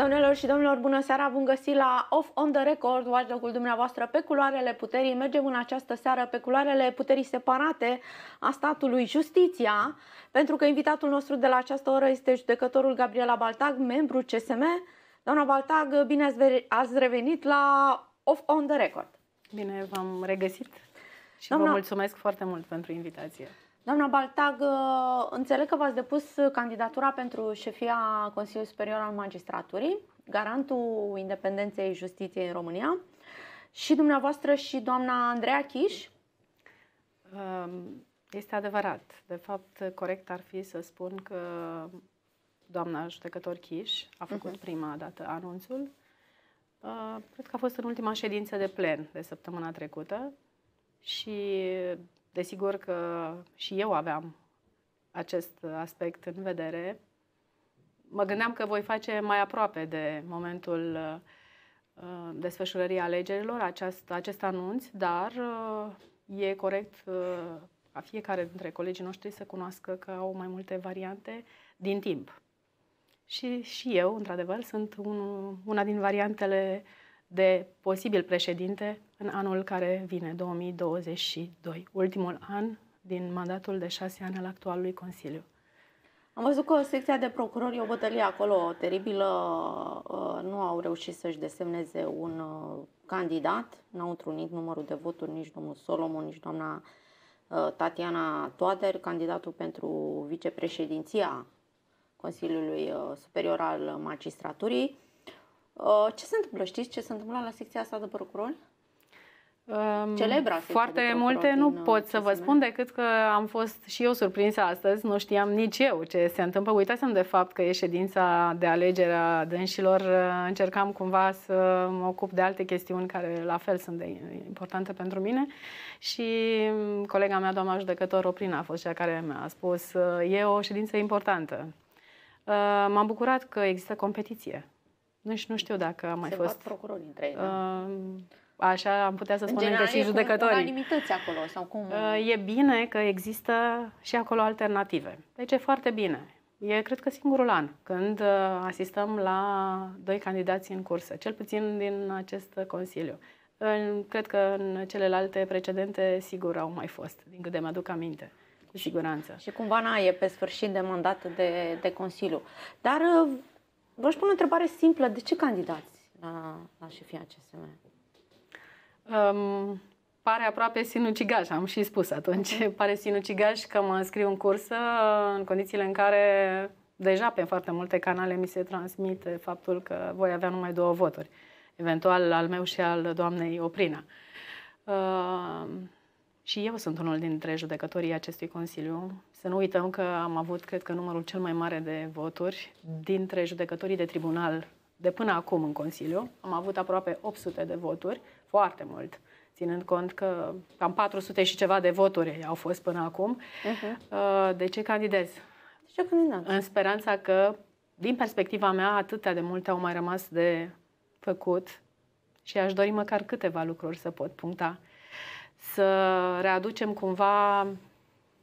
Doamnelor și domnilor, bună seara! Bun găsit la Off on the Record, watchdog-ul dumneavoastră pe culoarele puterii. Mergem în această seară pe culoarele puterii separate a statului Justiția, pentru că invitatul nostru de la această oră este judecătorul Gabriela Baltag, membru CSM. Doamna Baltag, bine ați revenit la Off on the Record. Bine v-am regăsit și Doamna... vă mulțumesc foarte mult pentru invitație. Doamna Baltag, uh, înțeleg că v-ați depus candidatura pentru șefia Consiliului Superior al Magistraturii, garantul independenței justiției în România, și dumneavoastră și doamna Andreea Chiș. Um, este adevărat. De fapt, corect ar fi să spun că doamna judecător Chiș a făcut uh-huh. prima dată anunțul. Uh, cred că a fost în ultima ședință de plen de săptămâna trecută și Desigur că și eu aveam acest aspect în vedere. Mă gândeam că voi face mai aproape de momentul uh, desfășurării alegerilor acest, acest anunț, dar uh, e corect a uh, ca fiecare dintre colegii noștri să cunoască că au mai multe variante din timp. Și, și eu, într-adevăr, sunt un, una din variantele uh, de posibil președinte în anul care vine, 2022, ultimul an din mandatul de șase ani al actualului Consiliu. Am văzut că secția de procurori e o bătălie acolo teribilă. Uh, nu au reușit să-și desemneze un uh, candidat. N-au întrunit numărul de voturi nici domnul Solomon, nici doamna uh, Tatiana Toader, candidatul pentru vicepreședinția Consiliului Superior al Magistraturii. Uh, ce se întâmplă? Știți ce se întâmplă la secția asta de procurori? Um, Celebra Foarte multe nu uh, pot să vă spun decât că am fost și eu surprinsă astăzi, nu știam nici eu ce se întâmplă. Uitasem de fapt că e ședința de alegere a dânșilor, uh, încercam cumva să mă ocup de alte chestiuni care la fel sunt de importante pentru mine și um, colega mea, doamna judecător Oprina, a fost cea care mi-a spus e o ședință importantă. M-am bucurat că există competiție nu, și nu știu dacă a mai Se fost. Se procurori între ei, da. Uh, Așa am putea să spunem că și judecătorii. unanimități acolo sau cum? Uh, e bine că există și acolo alternative. Deci e foarte bine. E, cred că, singurul an când uh, asistăm la doi candidați în cursă, cel puțin din acest Consiliu. Cred că în celelalte precedente, sigur, au mai fost, din câte mi-aduc aminte cu siguranță. Și cumva n-a e pe sfârșit de mandat de, de Consiliu. Dar uh, vă pune o întrebare simplă. De ce candidați la, la șefia CSM? Um, pare aproape sinucigaș, am și spus atunci. Mhm. Pare sinucigaș că mă înscriu în cursă în condițiile în care deja pe foarte multe canale mi se transmite faptul că voi avea numai două voturi, eventual al meu și al doamnei Oprina. Uh, și eu sunt unul dintre judecătorii acestui Consiliu. Să nu uităm că am avut, cred că, numărul cel mai mare de voturi dintre judecătorii de tribunal de până acum în Consiliu. Am avut aproape 800 de voturi, foarte mult, ținând cont că cam 400 și ceva de voturi au fost până acum. Uh-huh. Uh, de ce candidez? De deci ce candidat? În speranța că, din perspectiva mea, atâtea de multe au mai rămas de făcut și aș dori măcar câteva lucruri să pot puncta să readucem cumva,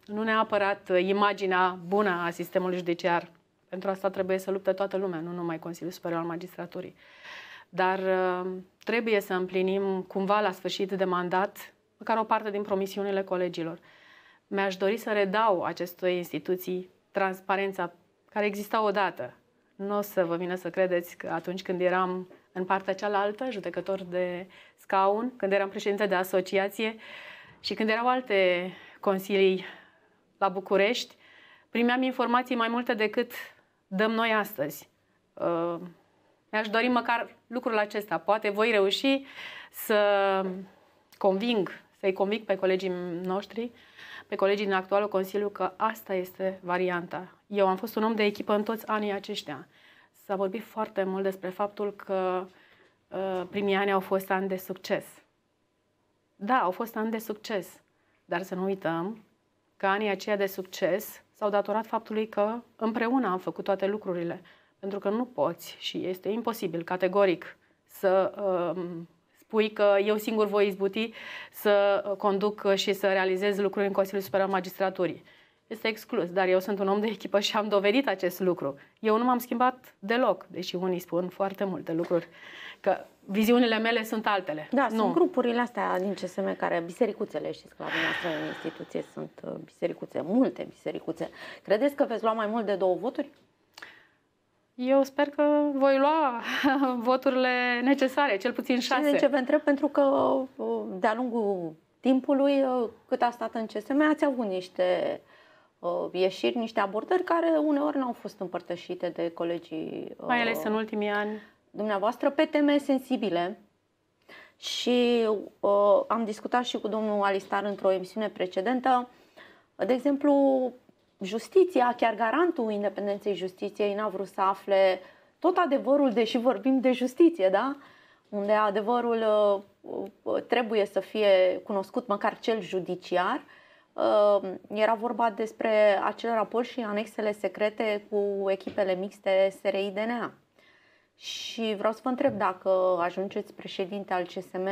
nu neapărat uh, imaginea bună a sistemului judiciar. Pentru asta trebuie să lupte toată lumea, nu numai Consiliul Superior al Magistraturii. Dar uh, trebuie să împlinim cumva la sfârșit de mandat măcar o parte din promisiunile colegilor. Mi-aș dori să redau acestui instituții transparența care exista odată. Nu o să vă vină să credeți că atunci când eram în partea cealaltă, judecător de scaun, când eram președinte de asociație și când erau alte consilii la București, primeam informații mai multe decât dăm noi astăzi. Uh, mi-aș dori măcar lucrul acesta. Poate voi reuși să conving, să-i conving pe colegii noștri, pe colegii din actualul Consiliu, că asta este varianta. Eu am fost un om de echipă în toți anii aceștia. S-a vorbit foarte mult despre faptul că uh, primii ani au fost ani de succes. Da, au fost ani de succes, dar să nu uităm că anii aceia de succes s-au datorat faptului că împreună am făcut toate lucrurile. Pentru că nu poți și este imposibil, categoric, să uh, spui că eu singur voi izbuti să uh, conduc și să realizez lucruri în Consiliul Superior Magistraturii este exclus, dar eu sunt un om de echipă și am dovedit acest lucru. Eu nu m-am schimbat deloc, deși unii spun foarte multe lucruri, că viziunile mele sunt altele. Da, nu. sunt grupurile astea din CSM care, bisericuțele, știți că la dumneavoastră în instituție sunt uh, bisericuțe, multe bisericuțe. Credeți că veți lua mai mult de două voturi? Eu sper că voi lua voturile necesare, cel puțin șase. Și ce vă întreb, pentru că uh, de-a lungul timpului, uh, cât a stat în CSM, ați avut niște uh, Uh, ieșiri, niște abordări care uneori nu au fost împărtășite de colegii. Uh, Mai ales în ultimii ani. Dumneavoastră, pe teme sensibile. Și uh, am discutat și cu domnul Alistar într-o emisiune precedentă. De exemplu, justiția, chiar garantul independenței justiției, n-a vrut să afle tot adevărul, deși vorbim de justiție, da? Unde adevărul uh, trebuie să fie cunoscut, măcar cel judiciar. Uh, Ehm, era vorba despre acel raport și anexele secrete cu echipele mixte SRI-DNA. Și vreau să vă întreb dacă ajungeți președinte al CSM,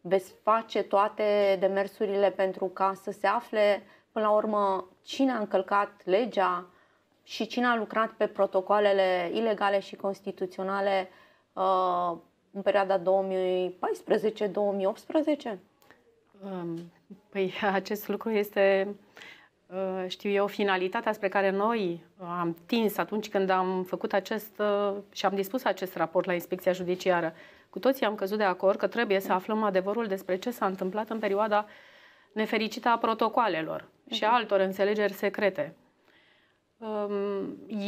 veți face toate demersurile pentru ca să se afle până la urmă cine a încălcat legea și cine a lucrat pe protocoalele ilegale și constituționale ehm, în perioada 2014-2018? Păi acest lucru este, uh, știu eu, finalitatea spre care noi uh, am tins atunci când am făcut acest uh, și am dispus acest raport la Inspecția Judiciară. Cu toții am căzut de acord că trebuie să aflăm adevărul despre ce s-a întâmplat în perioada nefericită a protocoalelor și a altor înțelegeri secrete.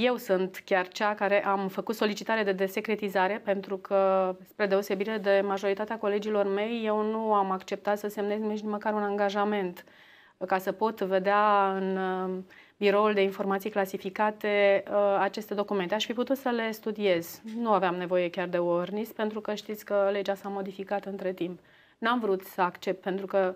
Eu sunt chiar cea care am făcut solicitare de desecretizare pentru că, spre deosebire de majoritatea colegilor mei, eu nu am acceptat să semnez nici măcar un angajament ca să pot vedea în um, biroul de informații clasificate uh, aceste documente. Aș fi putut să le studiez. Nu aveam nevoie chiar de ornis pentru că știți că legea s-a modificat între timp. N-am vrut să accept pentru că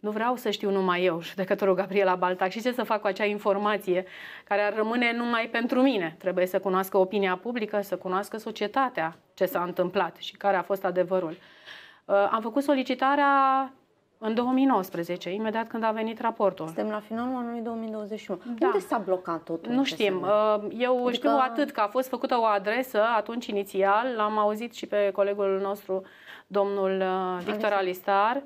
nu vreau să știu numai eu, judecătorul Gabriela Baltac, și ce să fac cu acea informație care ar rămâne numai pentru mine. Trebuie să cunoască opinia publică, să cunoască societatea ce s-a întâmplat și care a fost adevărul. Uh, am făcut solicitarea în 2019, imediat când a venit raportul. Suntem la finalul anului 2021. Da. Unde s-a blocat totul? Nu știm. Uh, eu adică... știu atât că a fost făcută o adresă atunci inițial. L-am auzit și pe colegul nostru, domnul uh, Victor Alistar. Alistar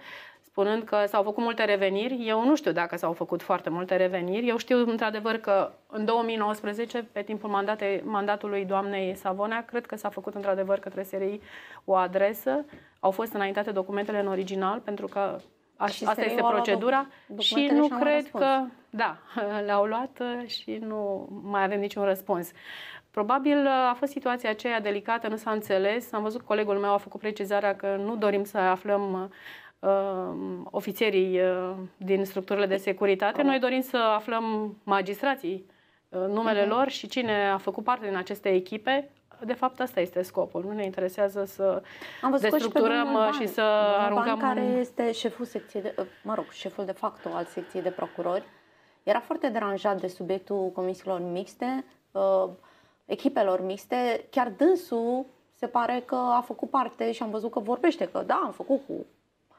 spunând că s-au făcut multe reveniri. Eu nu știu dacă s-au făcut foarte multe reveniri. Eu știu, într-adevăr, că în 2019, pe timpul mandate, mandatului doamnei Savonea, cred că s-a făcut, într-adevăr, către SRI o adresă. Au fost înaintate documentele în original, pentru că Aș, asta este procedura și nu și cred că, da, le-au luat uh, și nu mai avem niciun răspuns. Probabil uh, a fost situația aceea delicată, nu s-a înțeles. Am văzut colegul meu a făcut precizarea că nu dorim să aflăm uh, Uh, ofițerii uh, din structurile de securitate, noi dorim să aflăm magistrații uh, numele uh-huh. lor și cine a făcut parte din aceste echipe. De fapt, asta este scopul. Nu ne interesează să Am destructurăm și, și să domnul aruncăm... Ban, care în... este șeful secției de, mă rog, șeful de facto al secției de procurori, era foarte deranjat de subiectul comisiilor mixte, echipelor mixte, chiar dânsul se pare că a făcut parte și am văzut că vorbește că da, am făcut cu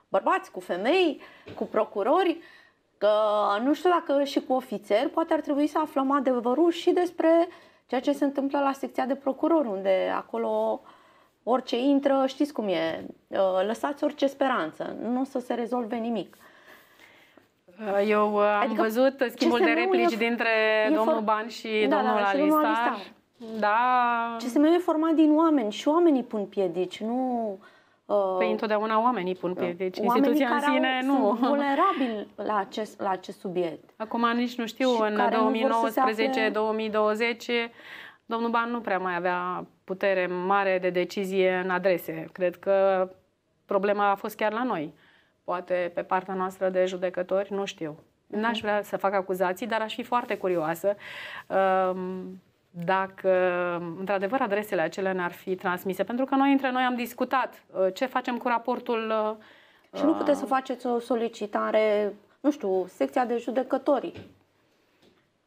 bărbați, cu femei, cu procurori, că nu știu dacă și cu ofițeri, poate ar trebui să aflăm adevărul și despre ceea ce se întâmplă la secția de procuror, unde acolo orice intră, știți cum e, uh, lăsați orice speranță, nu o să se rezolve nimic. Uh, eu uh, am adică văzut schimbul de replici e, dintre e domnul Ban și da, da domnul da, Alistar. Și domnul Alistar. Da. CSM-ul e format din oameni și oamenii pun piedici, nu Uh, păi întotdeauna oamenii pun uh, pe deci instituția în sine au, nu. Sunt vulnerabili la acest, la acest subiect. Acum nici nu știu, în 2019-2020 domnul Ban nu prea mai avea putere mare de decizie în adrese. Cred că problema a fost chiar la noi. Poate pe partea noastră de judecători, nu știu. N-aș mhm. vrea să fac acuzații, dar aș fi foarte curioasă. Um, dacă, într-adevăr, adresele acelea ne ar fi transmise. Pentru că noi între noi am discutat uh, ce facem cu raportul. Uh, și nu uh, puteți să faceți o solicitare, nu știu, secția de judecători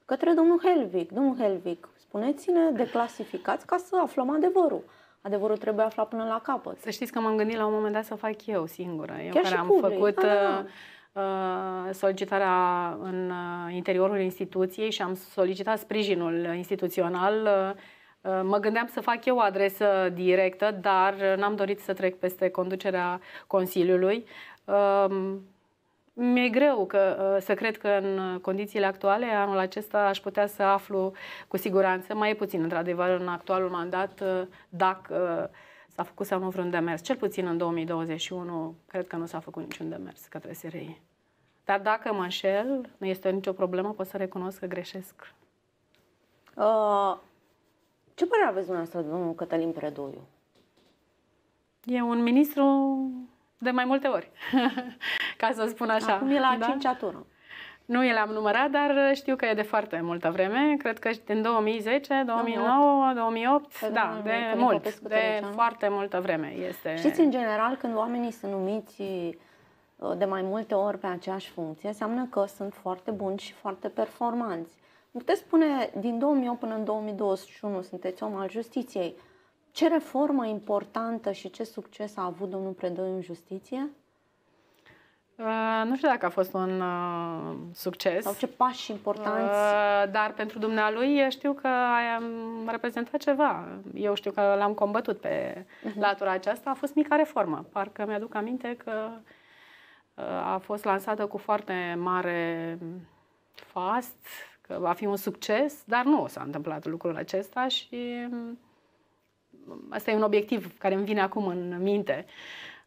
către domnul Helvig. Domnul Helvig, spuneți-ne, declasificați ca să aflăm adevărul adevărul trebuie aflat până la capăt. Să știți că m-am gândit la un moment dat să fac eu singură. Eu Chiar care am public. făcut. A, ah, da, da. Uh, solicitarea în uh, interiorul instituției și am solicitat sprijinul instituțional. Uh, mă gândeam să fac eu o adresă directă, dar n-am dorit să trec peste conducerea Consiliului. Um, mi-e greu că, să cred că în condițiile actuale, anul acesta, aș putea să aflu cu siguranță, mai puțin într-adevăr în actualul mandat, dacă s-a făcut sau nu vreun demers. Cel puțin în 2021, cred că nu s-a făcut niciun demers către SRI. Dar dacă mă înșel, nu este nicio problemă, pot să recunosc că greșesc. Uh, ce părere aveți dumneavoastră, domnul Cătălin Predoiu? E un ministru de mai multe ori, ca să spun așa. Acum e la da? cincea tură. Nu i l-am numărat, dar știu că e de foarte multă vreme. Cred că în 2010, 2009, 2008, 2008 da, da, de mult, de foarte multă vreme este. Știți, în general, când oamenii sunt numiți Uh, de mai multe ori pe aceeași funcție, înseamnă că sunt foarte buni și foarte performanți. Nu puteți spune, din 2008 până în 2021 sunteți om al justiției. Ce reformă importantă și ce succes a avut domnul Predoi în justiție? Uh, nu știu dacă a fost un uh, succes. Sau ce pași importanți. Uh, dar pentru dumnealui știu că am reprezentat ceva. Eu știu că l-am combătut pe uh-huh. latura aceasta. A fost mica reformă. Parcă mi-aduc aminte că a fost lansată cu foarte mare fast, că va fi un succes, dar nu s-a întâmplat lucrul acesta și mm, asta e un obiectiv care îmi vine acum în minte.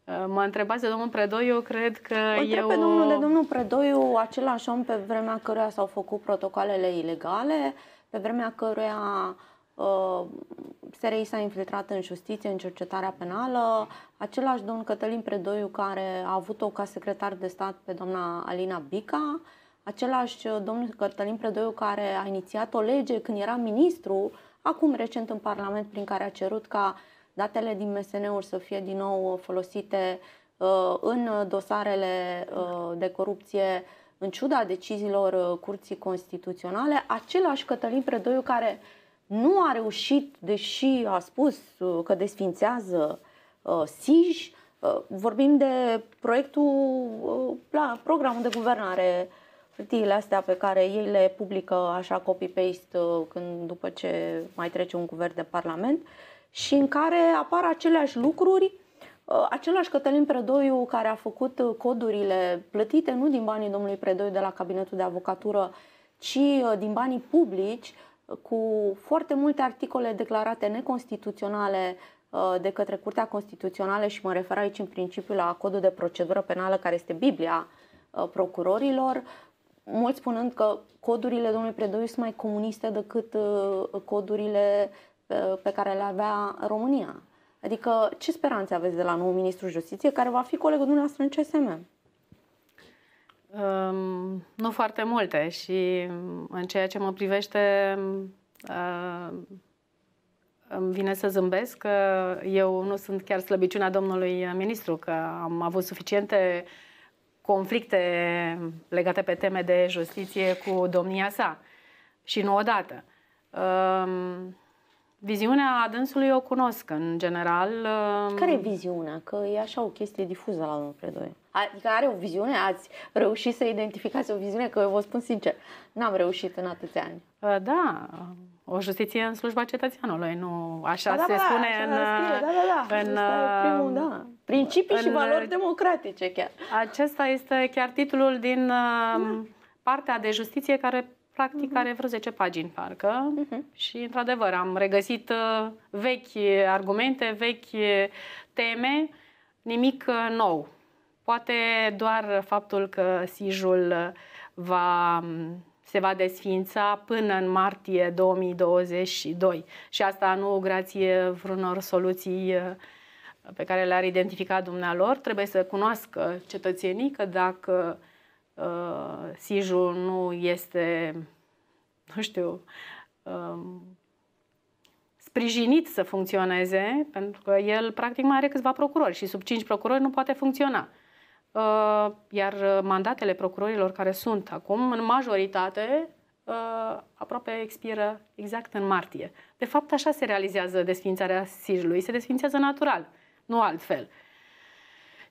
Uh, mă întrebați de domnul Predoiu, cred că o eu... pe domnul de domnul Predoiu, același om pe vremea căruia s-au făcut protocoalele ilegale, pe vremea căruia uh, Uh, SRI s-a infiltrat în justiție, în cercetarea penală. Același domn Cătălin Predoiu care a avut-o ca secretar de stat pe doamna Alina Bica, același uh, domn Cătălin Predoiu care a inițiat o lege când era ministru, acum recent în Parlament, prin care a cerut ca datele din MSN-uri să fie din nou uh, folosite în dosarele de corupție în ciuda deciziilor Curții Constituționale, același Cătălin Predoiu care nu a reușit, deși a spus uh, că desfințează uh, SIJ, uh, vorbim de proiectul, uh, la programul de guvernare, hârtiile astea pe care ei le publică așa copy-paste uh, când, după ce mai trece un guvern de parlament și în care apar aceleași lucruri uh, Același Cătălin Predoiu care a făcut uh, codurile plătite nu din banii domnului Predoiu de la cabinetul de avocatură, ci din banii publici, cu foarte multe articole declarate neconstituționale uh, de către Curtea Constituțională și mă refer aici în principiu la codul de procedură penală care este Biblia uh, procurorilor, mulți spunând că codurile domnului Predoiu sunt mai comuniste decât uh, codurile pe care le avea România. Adică ce speranțe aveți de la nou ministrul justiție care va fi colegul dumneavoastră în CSM? Um, nu foarte multe și în ceea ce mă privește uh, îmi vine să zâmbesc că eu nu sunt chiar slăbiciunea domnului ministru, că am avut suficiente conflicte legate pe teme de justiție cu domnia sa și nu odată. Um, Viziunea adânsului o cunosc în general. Care e viziunea? Că e așa o chestie difuză la domnul Predoie. Adică are o viziune? Ați reușit să identificați o viziune? Că eu vă spun sincer, n-am reușit în atâția ani. Ă, da, o justiție în slujba cetățeanului, nu așa da, da, se da, spune așa în, da, da, da. în primul, da. principii în, și valori democratice chiar. Acesta este chiar titlul din da. Um, partea de justiție care practic uh-huh. are vreo 10 pagini parcă uh-huh. și într-adevăr am regăsit uh, vechi argumente, vechi uh, teme, nimic uh, nou. Poate doar faptul că Sijul uh, va, mm, se va desfința până în martie 2022 și asta nu grație vreunor soluții uh, pe care le-ar identifica dumnealor. Trebuie să cunoască cetățenii că dacă uh, Sijul nu este, nu știu, uh, sprijinit să funcționeze, pentru că el practic mai are câțiva procurori și sub cinci procurori nu poate funcționa. Uh, iar uh, mandatele procurorilor care sunt acum, în majoritate, uh, aproape expiră exact în martie. De fapt, așa se realizează desfințarea sijului, se desfințează natural, nu altfel.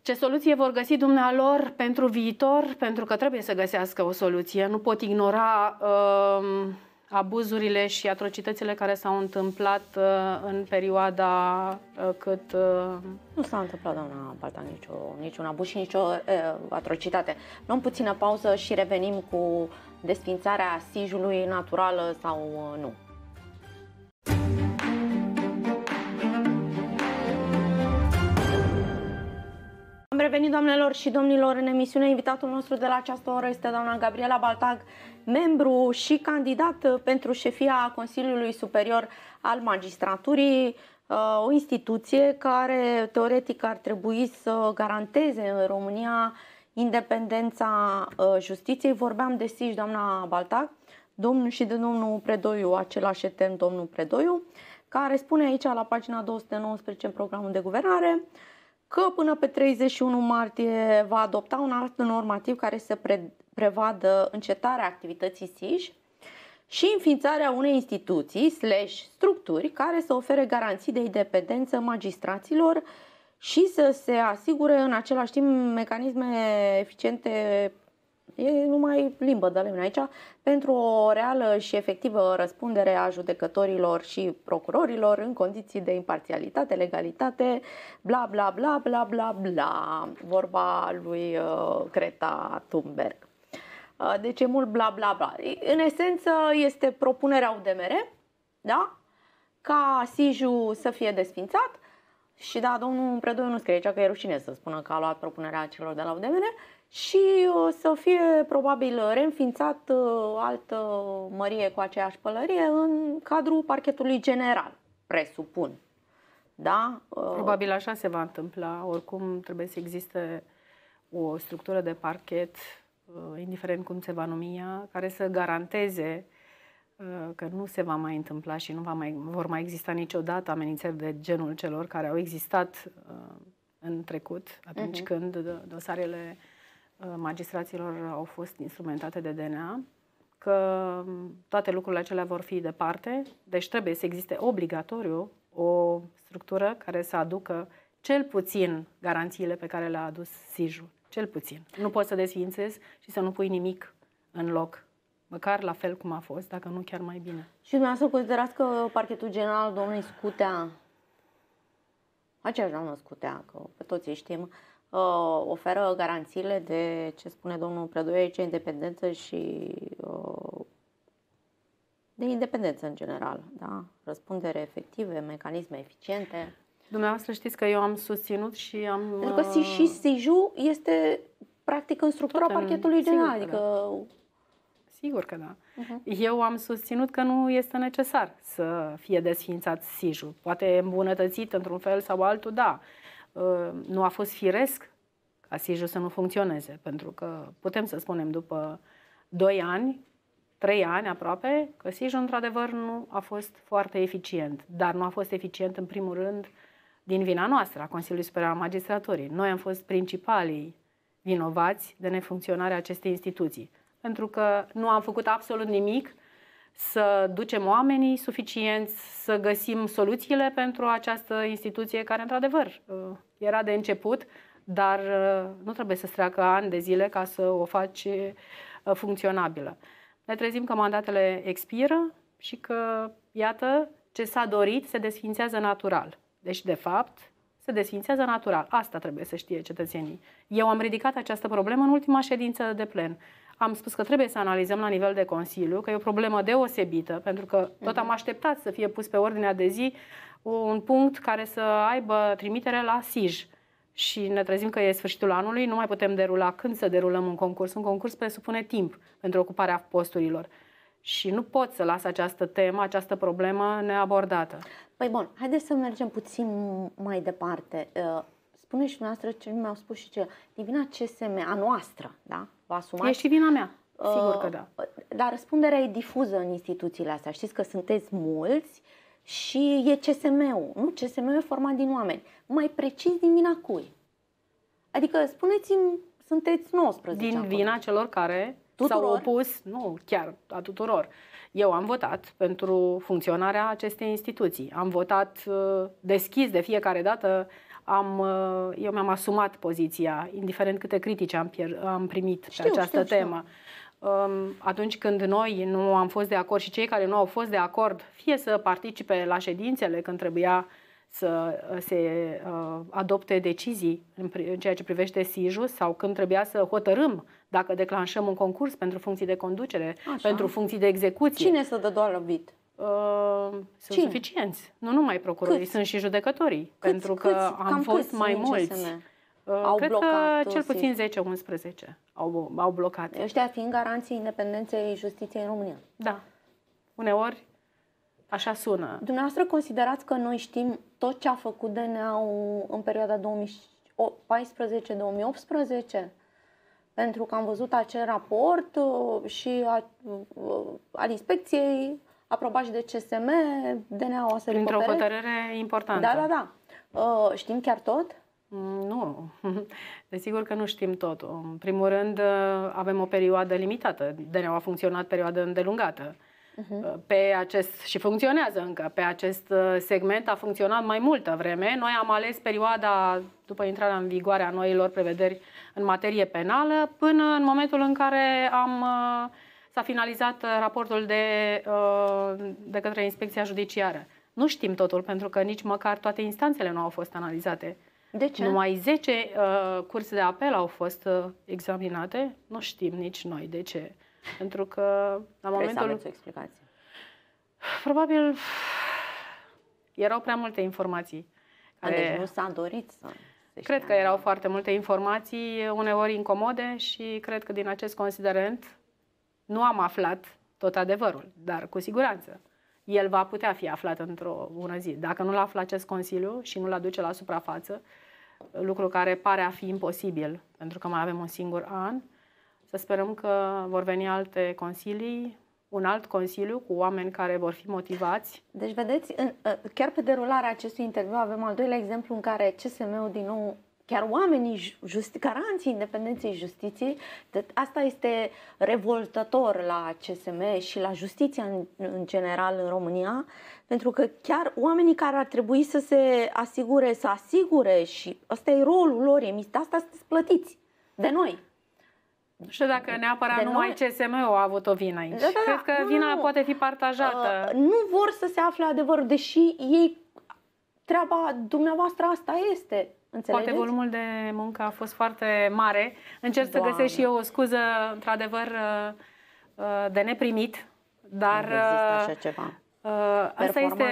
Ce soluție vor găsi dumnealor pentru viitor? Pentru că trebuie să găsească o soluție, nu pot ignora uh, abuzurile și atrocitățile care s-au întâmplat uh, în perioada uh, cât... Uh... Nu s-a întâmplat, doamna Baltan, nicio, niciun abuz și nicio uh, atrocitate. Luăm puțină pauză și revenim cu desfințarea sijului naturală sau uh, nu. revenit, doamnelor și domnilor, în emisiune. Invitatul nostru de la această oră este doamna Gabriela Baltag, membru și candidat pentru șefia Consiliului Superior al Magistraturii, uh, o instituție care teoretic ar trebui să garanteze în România independența uh, justiției. Vorbeam de SIJ, doamna Baltag, domnul și de domnul Predoiu, același etern domnul Predoiu, care spune aici la pagina 219 în programul de guvernare, că până pe 31 martie va adopta un alt normativ care să pre- prevadă încetarea activității SIJ și înființarea unei instituții slash structuri care să ofere garanții de independență magistraților și să se asigure în același timp mecanisme eficiente E numai limbă de lemn aici. Pentru o reală și efectivă răspundere a judecătorilor și procurorilor în condiții de imparțialitate, legalitate, bla bla bla bla bla bla, vorba lui Creta uh, Thunberg. Uh, deci e mult bla bla bla. În esență este propunerea UDMR, da? ca Siju să fie desfințat și da, domnul Predoiu nu scrie aici că e rușine să spună că a luat propunerea celor de la UDMR și o uh, să fie probabil reînființat uh, altă mărie cu aceeași pălărie în cadrul parchetului general, presupun. Da? Uh, probabil așa se va întâmpla. Oricum trebuie să existe o structură de parchet, indiferent cum se va numi ea, care să garanteze că nu se va mai întâmpla și nu va mai, vor mai exista niciodată amenințări de genul celor care au existat în trecut, atunci uh-huh. când dosarele uh, Uh, magistraților au fost instrumentate de DNA, că um, toate lucrurile acelea vor fi departe, deci trebuie să existe obligatoriu o structură care să aducă cel puțin garanțiile pe care le-a adus Sijul. Cel puțin. Nu poți să desfințezi și să nu pui nimic în loc. Măcar la fel cum a fost, dacă nu chiar mai bine. Și dumneavoastră considerați că parchetul general domnului Scutea, aceeași doamnă Scutea, că pe toți știm, uh, uh, oferă garanțiile de ce spune domnul Prădoiece, independență și uh, de independență în general, da? răspundere efective, mecanisme eficiente. Dumneavoastră știți că eu am susținut și am... Pentru că uh, și Siju este practic în structura în, parchetului general, adică da. Sigur că da. Uh-huh. Eu am susținut că nu este necesar să fie desființat Siju. Poate îmbunătățit într-un fel sau altul, da. Ă, nu a fost firesc ca sij să nu funcționeze, pentru că putem să spunem după 2 ani, 3 ani aproape, că sij într-adevăr nu a fost foarte eficient, dar nu a fost eficient în primul rând din vina noastră, a Consiliului Superior al Magistraturii. Noi am fost principalii vinovați de nefuncționarea acestei instituții, pentru că nu am făcut absolut nimic să ducem oamenii suficienți, să găsim soluțiile pentru această instituție care, într-adevăr, uh, era de început, dar uh, nu trebuie să treacă ani de zile ca să o faci uh, funcționabilă. Ne trezim că mandatele expiră și că, iată, ce s-a dorit se desfințează natural. Deci, de fapt, se desfințează natural. Asta trebuie să știe cetățenii. Eu am ridicat această problemă în ultima ședință de plen am spus că trebuie să analizăm la nivel de Consiliu, că e o problemă deosebită, pentru că tot am mhm. așteptat să fie pus pe ordinea de zi un punct care să aibă trimitere la SIJ. Și ne trezim că e sfârșitul anului, nu mai putem derula când să derulăm un concurs. Un concurs presupune timp pentru ocuparea posturilor. Și nu pot să las această temă, această problemă neabordată. Păi bun, haideți să mergem puțin mai departe. Uh, Spune și noastră ce mi-au spus și ce. Divina CSM, a noastră, da? asumat. E și vina mea. Sigur că uh, da. Dar răspunderea e difuză în instituțiile astea. Știți că sunteți mulți și e CSM-ul. Nu, CSM-ul e format din oameni. Mai precis din vina cui? Adică spuneți-mi, sunteți 19 Din acolo. vina celor care tuturor? s-au opus, nu chiar a tuturor. Eu am votat pentru funcționarea acestei instituții. Am votat uh, deschis de fiecare dată am, uh, eu mi-am asumat poziția, indiferent câte critici am, pier- am primit știu, pe această știu, temă. Știu um, atunci când noi nu am fost de acord și cei care nu au fost de acord, fie să participe la ședințele când trebuia să uh, se uh, adopte decizii în ceea ce privește SIJU sau când trebuia să hotărâm dacă declanșăm un concurs pentru funcții de conducere, Așa. pentru funcții de execuție. Cine să dă doar lovit? Uh, sunt Cine? suficienți. Nu numai procurorii, câți? sunt și judecătorii. Câți? Pentru că câți? am Cam fost mai mulți. Ehm, au Cred blocat, că cel puțin 10-11 au, au blocat. Ăștia fiind garanții independenței justiției în România. Da. Uneori așa sună. Dumneavoastră considerați că noi știm tot ce a făcut dna în perioada 2014-2018? Pentru că am văzut acel raport uh, și uh, al inspecției aprobat și de CSM, DNA o să Printr-o hotărâre importantă. Da, da, da. Uh, știm chiar tot? Mm, nu. Desigur că nu știm totul. În primul rând, uh, avem o perioadă limitată. DNA a funcționat perioadă îndelungată. Mhm. Uh, pe acest, și funcționează încă. Pe acest uh, segment a funcționat mai multă vreme. Noi am ales perioada după intrarea în vigoare a noilor prevederi în materie penală până în momentul în care am uh, s-a finalizat uh, raportul de, uh, de către inspecția judiciară. Nu știm totul, pentru că nici măcar toate instanțele nu au fost analizate. De ce? Numai 10 uh, curse de apel au fost uh, examinate. Nu știm nici noi de ce. Pentru că la Trebuie momentul... Să aveți o explicație. Probabil erau prea multe informații. Care... Deci nu s-a dorit să... Cred că erau foarte multe informații, uneori incomode și cred că din acest considerent nu am aflat tot adevărul, dar cu siguranță el va putea fi aflat într-o bună zi. Dacă nu-l află acest Consiliu și nu-l aduce la suprafață, lucru care pare a fi imposibil, pentru că mai avem un singur an, să sperăm că vor veni alte consilii, un alt consiliu cu oameni care vor fi motivați. Deci, vedeți, în, chiar pe derularea acestui interviu avem al doilea exemplu în care CSM-ul din nou chiar oamenii, justi- garanții independenței justiției, de, asta este revoltător la CSM și la justiția în, în general în România, pentru că chiar oamenii care ar trebui să se asigure, să asigure și ăsta e rolul lor, e asta sunteți plătiți de noi. Nu știu dacă neapărat de numai noi... CSM-ul a avut o vină aici. Da, da, da. Cred că nu, vina nu. poate fi partajată. Uh, nu vor să se afle adevărul, deși ei treaba dumneavoastră asta este. Înțelegeți? Poate volumul de muncă a fost foarte mare. Încerc Doamne. să găsesc și eu o scuză, într-adevăr, uh, uh, de neprimit, dar... Nu există uh, așa ceva. Asta este,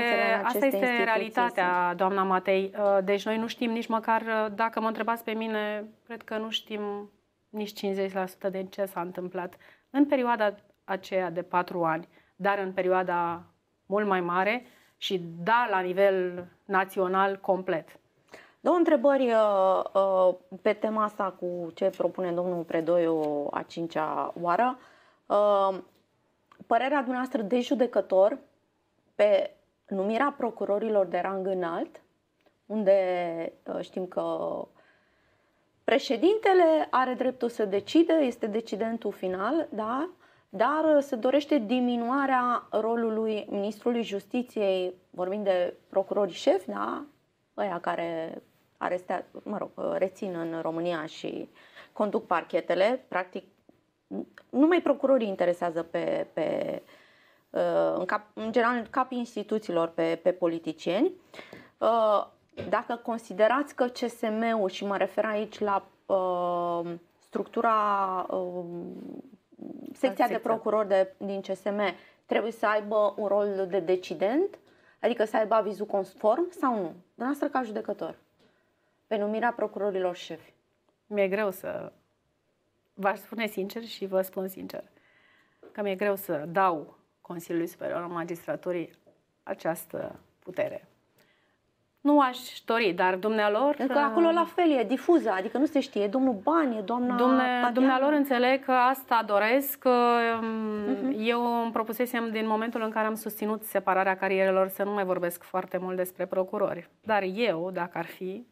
asta este realitatea, doamna Matei. Deci noi nu știm nici măcar, dacă mă întrebați pe mine, cred că nu știm nici 50% de ce s-a întâmplat în perioada aceea de patru ani, dar în perioada mult mai mare și da la nivel național complet. Două întrebări uh, uh, pe tema asta cu ce propune domnul Predoiu a cincea oară. Uh, părerea dumneavoastră de judecător pe numirea procurorilor de rang înalt, unde știm că președintele are dreptul să decide, este decidentul final, da? dar se dorește diminuarea rolului Ministrului Justiției, vorbim de procurorii șefi, da? Aia care arestea, mă rog, uh, rețin în România și conduc parchetele, practic numai procurorii interesează pe, pe uh, în, cap, în general în cap instituțiilor pe, pe politicieni. Uh, dacă considerați că CSM-ul, și mă refer aici la structura, secția Secția. de procuror de, din CSM, trebuie să aibă un rol de decident, adică să aibă avizul conform sau nu, dumneavoastră ca judecător? pe numirea procurorilor șefi? Mi-e greu să v-aș spune sincer și vă spun sincer că mi-e greu să dau Consiliului Superior al Magistraturii această putere. Nu aș dori, dar dumnealor... Că uh, acolo la fel e difuză, adică nu se știe, domnul Bani, e doamna... Dumne, dumnealor înțeleg că asta doresc. Uh-huh. Eu îmi propusesem din momentul în care am susținut separarea carierelor să nu mai vorbesc foarte mult despre procurori. Dar eu, dacă ar fi,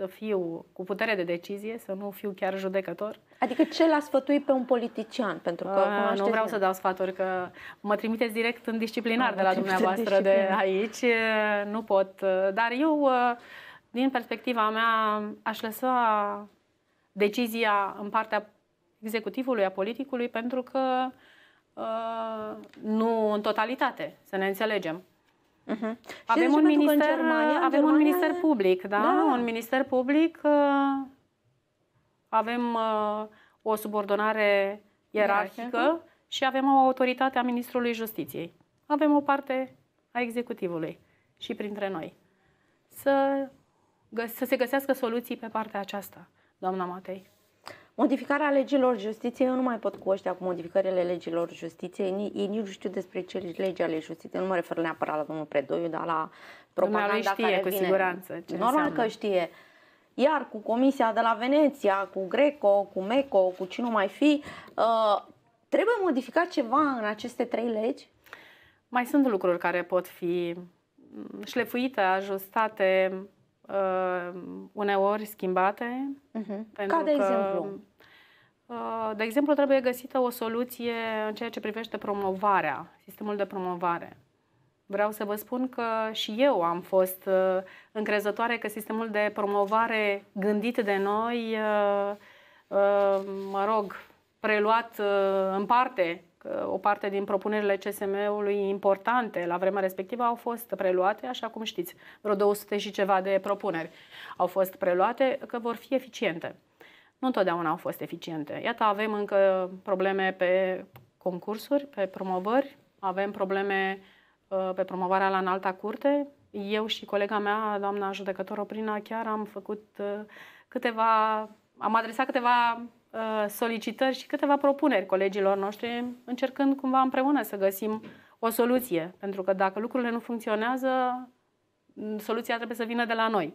să fiu cu putere de decizie, să nu fiu chiar judecător. Adică ce l-a sfătuit pe un politician? Pentru că A, ah, nu vreau să dau sfaturi, că mă trimiteți direct în disciplinar A, ah, de la dumneavoastră de aici. Eh, nu pot. Eh, dar eu, eh, din perspectiva mea, aș lăsa decizia în partea executivului, a politicului, pentru că uh, nu în totalitate, să ne înțelegem. Uh-huh. Avem, un minister, în Germania, avem Germania... un minister public, da? da? Un minister public, uh, avem uh, o subordonare ierarhică și avem o autoritate a Ministrului Justiției. Avem o parte a executivului și printre noi. Să, să se găsească soluții pe partea aceasta, doamna Matei. Modificarea legilor justiției, eu nu mai pot cu ăștia cu modificările legilor justiției, ei nici nu știu despre ce lege ale justiției, nu mă refer neapărat la domnul Predoiu, dar la propaganda Dumnezeu știe, care cu vine. siguranță. Ce Normal înseamnă. că știe. Iar cu Comisia de la Veneția, cu Greco, cu Meco, cu cine mai fi, ă, trebuie modificat ceva în aceste trei legi? Mai sunt lucruri care pot fi mm, șlefuite, ajustate, ă, uneori schimbate. Uh-huh. Ca de că... exemplu? Uh, de exemplu, trebuie găsită o soluție în ceea ce privește promovarea, sistemul de promovare. Vreau să vă spun că și eu am fost uh, încrezătoare că sistemul de promovare gândit de noi, uh, mă rog, preluat în parte, o parte din propunerile CSM-ului importante la vremea respectivă au fost preluate, așa cum știți, vreo 200 și ceva de propuneri au fost preluate, că vor fi eficiente nu întotdeauna au fost eficiente. Iată, avem încă probleme pe concursuri, pe promovări, avem probleme uh, pe promovarea la înalta curte. Eu și colega mea, doamna judecător Oprina, chiar am făcut uh, câteva, am adresat câteva uh, solicitări și câteva propuneri colegilor noștri, încercând cumva împreună să găsim o soluție. Pentru că dacă lucrurile nu funcționează, soluția trebuie să vină de la noi.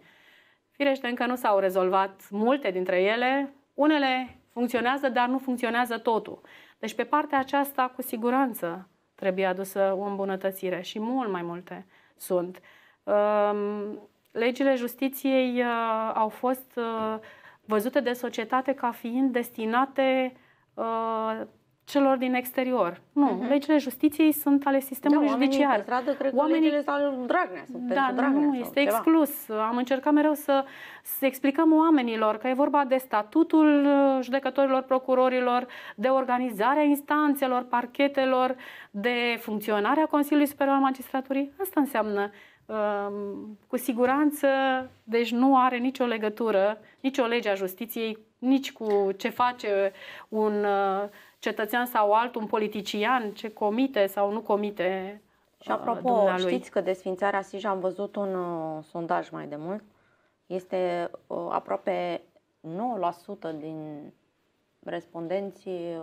Firește, încă nu s-au rezolvat multe dintre ele. Unele funcționează, dar nu funcționează totul. Deci pe partea aceasta, cu siguranță, trebuie adusă o îmbunătățire și mult mai multe sunt. Ehm, legile justiției uh, au fost uh, văzute de societate ca fiind destinate uh, celor din exterior. Nu, uh-huh. legile justiției sunt ale sistemului da, judiciar. Oamenii pe stradă cred că oamenii... legile sunt Dragnea, sunt da, pentru Dragnea. Nu, este ceva. exclus. Am încercat mereu să, să explicăm oamenilor că e vorba de statutul uh, judecătorilor, procurorilor, de organizarea instanțelor, parchetelor, de funcționarea Consiliului Superior al Magistraturii. Asta înseamnă Ehm, cu siguranță, deci nu are nicio legătură, nicio lege a justiției, nici cu ce face un uh, cetățean sau alt un politician, ce comite sau nu comite. Și uh, apropo, dumnealui. știți că desfințarea Sij am văzut un uh, sondaj mai de mult, este aproape 9% din respondenții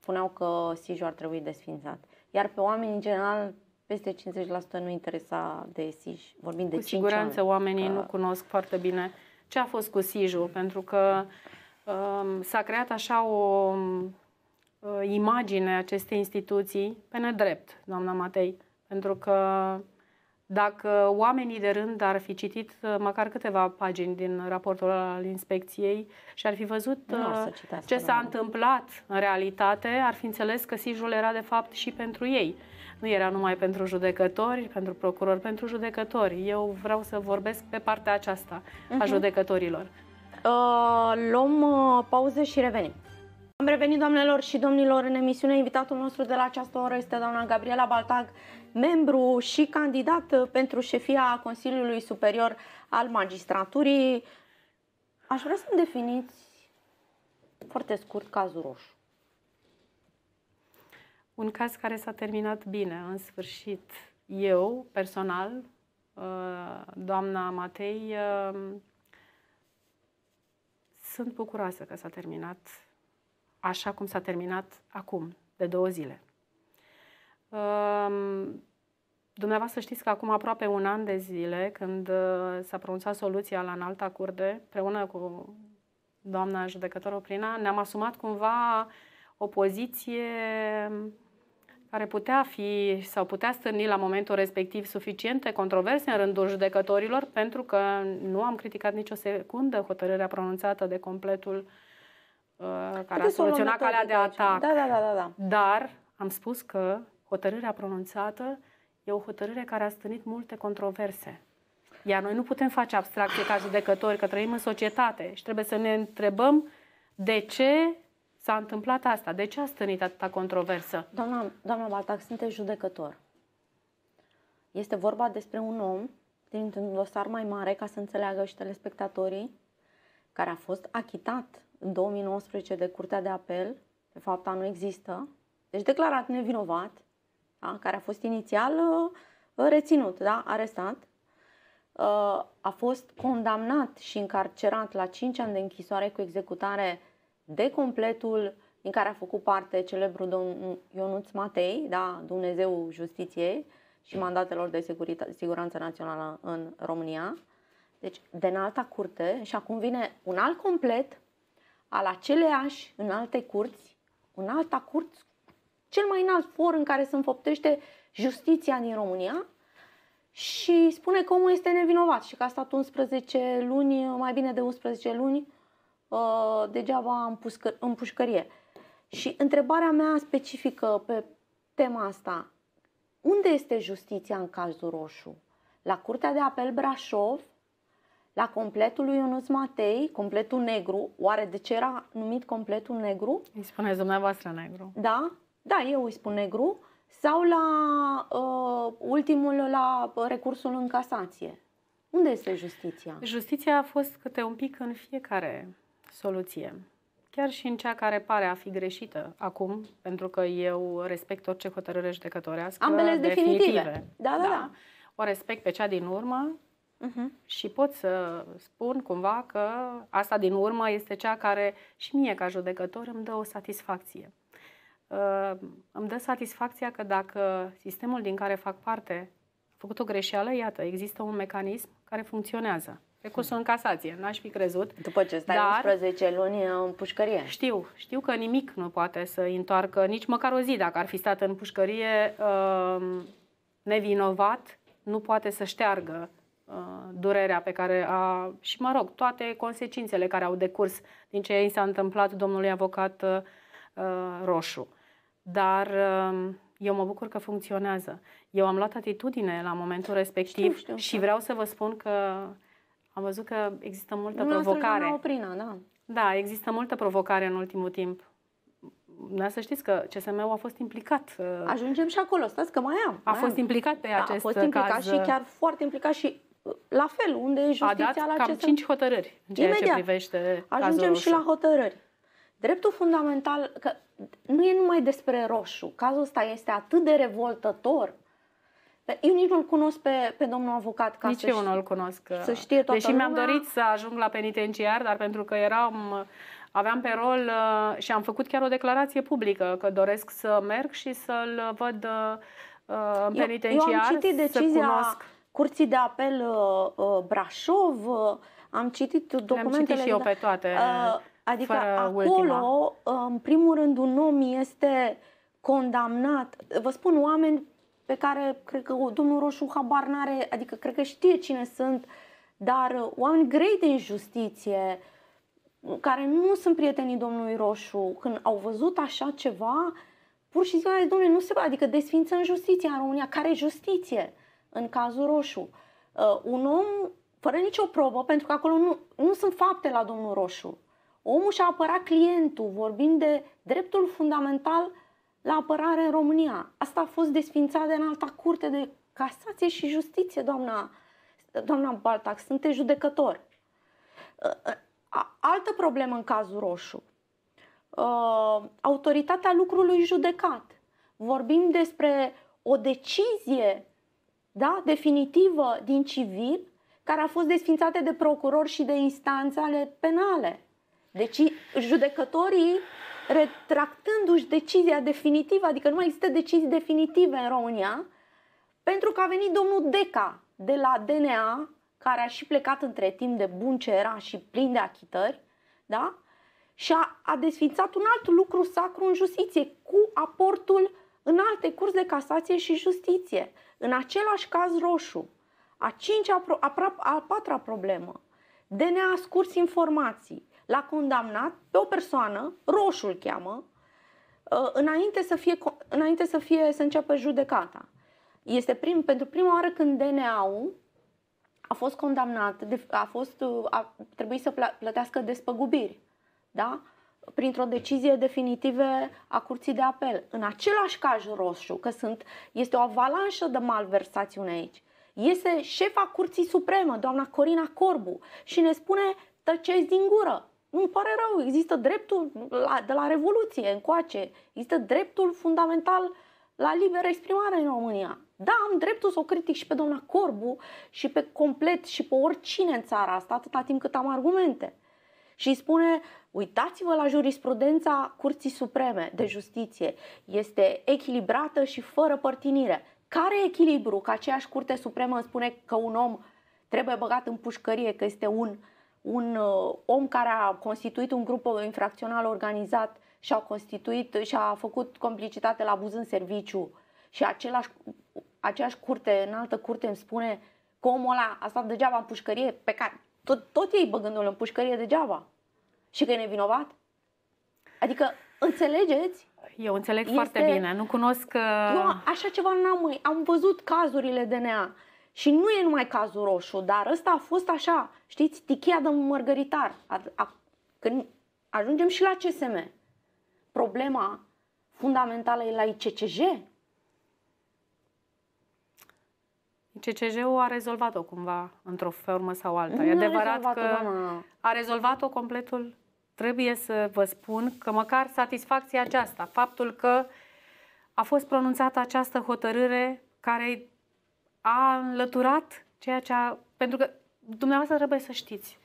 spuneau că Sijul ar trebui desfințat. Iar pe oameni, în general, peste 50% nu interesa de Sij. Vorbim de Cu 5 siguranță ani, oamenii că... nu cunosc foarte bine ce a fost cu Sijul, pentru că um, s-a creat așa o um, imagine acestei instituții pe nedrept, doamna Matei, pentru că dacă oamenii de rând ar fi citit uh, măcar câteva pagini din raportul al inspecției și ar fi văzut uh, ce s-a întâmplat în realitate, ar fi înțeles că Sijul era de fapt și pentru ei nu era numai pentru judecători, pentru procurori, pentru judecători. Eu vreau să vorbesc pe partea aceasta uh-huh. a mhm. judecătorilor. Uh, luăm uh, pauză și revenim. Am revenit, doamnelor și domnilor, în emisiune. Invitatul nostru de la această oră este doamna Gabriela Baltag, membru și candidat pentru șefia Consiliului Superior al Magistraturii. Aș vrea să-mi definiți foarte scurt cazul roșu un caz care s-a terminat bine, în sfârșit. Eu, personal, uh, doamna Matei, uh, sunt bucuroasă că s-a terminat așa cum s-a terminat acum, de două zile. Uh, dumneavoastră știți că acum aproape un an de zile, când s-a pronunțat soluția la înalta curte, împreună cu doamna judecător Oprina, ne-am asumat cumva o poziție care putea fi sau putea stârni la momentul respectiv suficiente controverse în rândul judecătorilor, pentru că nu am criticat nicio secundă hotărârea pronunțată de completul uh, care Azi a soluționat calea de atac. Da, da, da, da, da. Dar am spus că hotărârea pronunțată e o hotărâre care a stârnit multe controverse. Iar noi nu putem face abstracție ca judecători, că trăim în societate și trebuie să ne întrebăm de ce s-a întâmplat asta? De ce a stănit atâta controversă? Doamna, doamna Baltac, sunteți judecător. Este vorba despre un om dintr-un dosar mai mare, ca să înțeleagă și telespectatorii, care a fost achitat în 2019 de Curtea de Apel, pe fapta nu există, deci declarat nevinovat, da? care a fost inițial uh, reținut, da? arestat, uh, a fost condamnat și încarcerat la 5 ani de închisoare cu executare de completul din care a făcut parte celebrul domn Ionuț Matei, da, Dumnezeu Justiției și mandatelor de securita- siguranță națională în România. Deci, de înalta curte și acum vine un alt complet al aceleași în alte curți, un alta curți, cel mai înalt for în care se înfoptește justiția din România și spune că omul este nevinovat și că a stat 11 luni, mai bine de 11 luni, Uh, degeaba în, pușcă, în pușcărie. Și întrebarea mea specifică pe tema asta, unde este justiția în cazul roșu? La Curtea de Apel Brașov? La completul lui Ionuț Matei, completul negru, oare de ce era numit completul negru? Îi spuneți dumneavoastră negru. Da? Da, eu îi spun negru. Sau la uh, ultimul, la recursul în casație. Unde este justiția? Justiția a fost câte un pic în fiecare soluție. Chiar și în cea care pare a fi greșită acum, pentru că eu respect orice hotărâre judecătorească. Ambele definitive. definitive. Da, da, da, da. O respect pe cea din urmă uh-huh. și pot să spun cumva că asta din urmă este cea care și mie ca judecător îmi dă o satisfacție. Uh, îmi dă satisfacția că dacă sistemul din care fac parte a făcut o greșeală, iată, există un mecanism care funcționează recursul în casație, n-aș fi crezut. După ce stai dar, 11 luni în pușcărie. Știu, știu că nimic nu poate să întoarcă, nici măcar o zi dacă ar fi stat în pușcărie um, nevinovat, nu poate să șteargă uh, durerea pe care a... și mă rog, toate consecințele care au decurs din ce i s-a întâmplat domnului avocat uh, Roșu. Dar um, eu mă bucur că funcționează. Eu am luat atitudine la momentul respectiv știu, știu, și vreau să vă spun că am văzut că există multă Dumnezeu provocare. Oprina, da. da, există multă provocare în ultimul timp. Da, să știți că CSM-ul a fost implicat. Uh, Ajungem și acolo, stați că mai am. A mai fost am. implicat pe da, acest caz. A fost implicat caz. și uh, chiar foarte implicat și uh, la fel, unde e justiția a dat la cam CSM. 5 hotărâri în ceea Imediat. ce privește Ajungem cazul și la hotărâri. Dreptul fundamental, că nu e numai despre roșu. Cazul ăsta este atât de revoltător eu nici nu-l cunosc pe, pe domnul avocat. Ca nici să eu nu-l cunosc. Să uh, știe toată Deși lumea. mi-am dorit să ajung la penitenciar, dar pentru că eram, uh, aveam pe rol uh, și am făcut chiar o declarație publică că doresc să merg și să-l văd în penitenciar. Eu, eu am citit decizia cunosc... Curții de Apel Brașov, am citit documentele. Am citit și eu pe toate. Adică acolo, ultima. în primul rând, un om este condamnat. Vă spun, oameni pe care cred că o, domnul Roșu habar n-are, adică cred că știe cine sunt, dar uh, oameni grei de injustiție, care nu sunt prietenii domnului Roșu, când au văzut așa ceva, pur și simplu, domnule, nu se poate, adică desfințăm justiția în România. Care e justiție în cazul Roșu? Uh, un om, fără nicio probă, pentru că acolo nu, nu sunt fapte la domnul Roșu, omul și-a apărat clientul, vorbind de dreptul fundamental la apărare în România. Asta a fost desfințat de în alta curte de casație și justiție, doamna, doamna Baltac. Sunteți judecător. Ă, ă, altă problemă în cazul roșu. Ă, autoritatea lucrului judecat. Vorbim despre o decizie da, definitivă din civil care a fost desfințată de procurori și de instanțe ale penale. Deci judecătorii retractându-și decizia definitivă, adică nu mai există decizii definitive în România, pentru că a venit domnul Deca de la DNA, care a și plecat între timp de bun ce era și plin de achitări, da? și a, a desfințat un alt lucru sacru în justiție, cu aportul în alte curs de casație și justiție. În același caz roșu, a, cincea, a, a patra problemă, DNA a scurs informații, l-a condamnat pe o persoană, roșu îl cheamă, uh, înainte să, fie, înainte să, fie, să înceapă judecata. Este prim, pentru prima oară când DNA-ul a fost condamnat, a, fost, uh, a trebuit să plătească despăgubiri, da? printr-o decizie definitivă a curții de apel. În același caz roșu, că sunt, este o avalanșă de malversațiune aici, este șefa Curții Supremă, doamna Corina Corbu, și ne spune tăceți din gură îmi pare rău, există dreptul la, de la Revoluție încoace, există dreptul fundamental la liberă exprimare în România. Da, am dreptul să o critic și pe doamna Corbu și pe complet și pe oricine în țara asta, atâta timp cât am argumente. Și îi spune, uitați-vă la jurisprudența Curții Supreme de Justiție, este echilibrată și fără părtinire. Care echilibru? Că aceeași Curte Supremă îmi spune că un om trebuie băgat în pușcărie, că este un uh, un uh, om care a constituit un grup infracțional organizat și a constituit și a făcut complicitate la abuz în serviciu și același, aceeași curte, în altă curte îmi spune că omul ăla a stat degeaba în pușcărie, pe care tot, tot ei băgându-l în pușcărie degeaba și că e nevinovat? Adică, înțelegeți? Eu înțeleg este... foarte bine, nu cunosc... Că... Uh, Eu așa ceva n-am mai... Am văzut cazurile DNA. Și nu e numai cazul roșu, dar ăsta a fost așa, știți, tichia de mărgăritar. A, a, când ajungem și la CSM, problema fundamentală e la ICCJ. CCJ-ul a rezolvat-o cumva, într-o formă sau alta. Nu e adevărat că doamna. a rezolvat-o completul. Trebuie să vă spun că măcar satisfacția aceasta, faptul că a fost pronunțată această hotărâre care a înlăturat ceea ce a... Pentru că dumneavoastră trebuie să știți,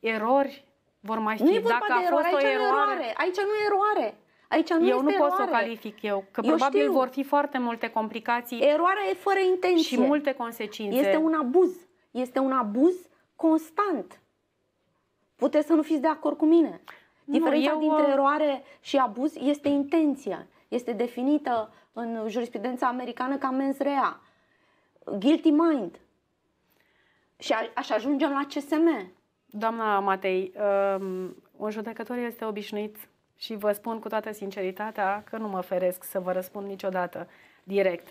erori vor mai fi. Nu e vorba Dacă de eroare, aici nu eroare, eroare. Aici nu e eroare. Aici nu eu nu pot eroare. să o calific eu, că eu probabil știu. vor fi foarte multe complicații. Eroarea e fără intenție. Și multe consecințe. Este un abuz. Este un abuz constant. Puteți să nu fiți de acord cu mine. Diferența nu, eu... dintre uh, eroare și abuz este intenția. Este definită în jurisprudența americană ca mens rea guilty mind. Și aș ajungem la CSM. Doamna Matei, um, un judecător este obișnuit și vă spun cu toată sinceritatea că nu mă feresc să vă răspund niciodată direct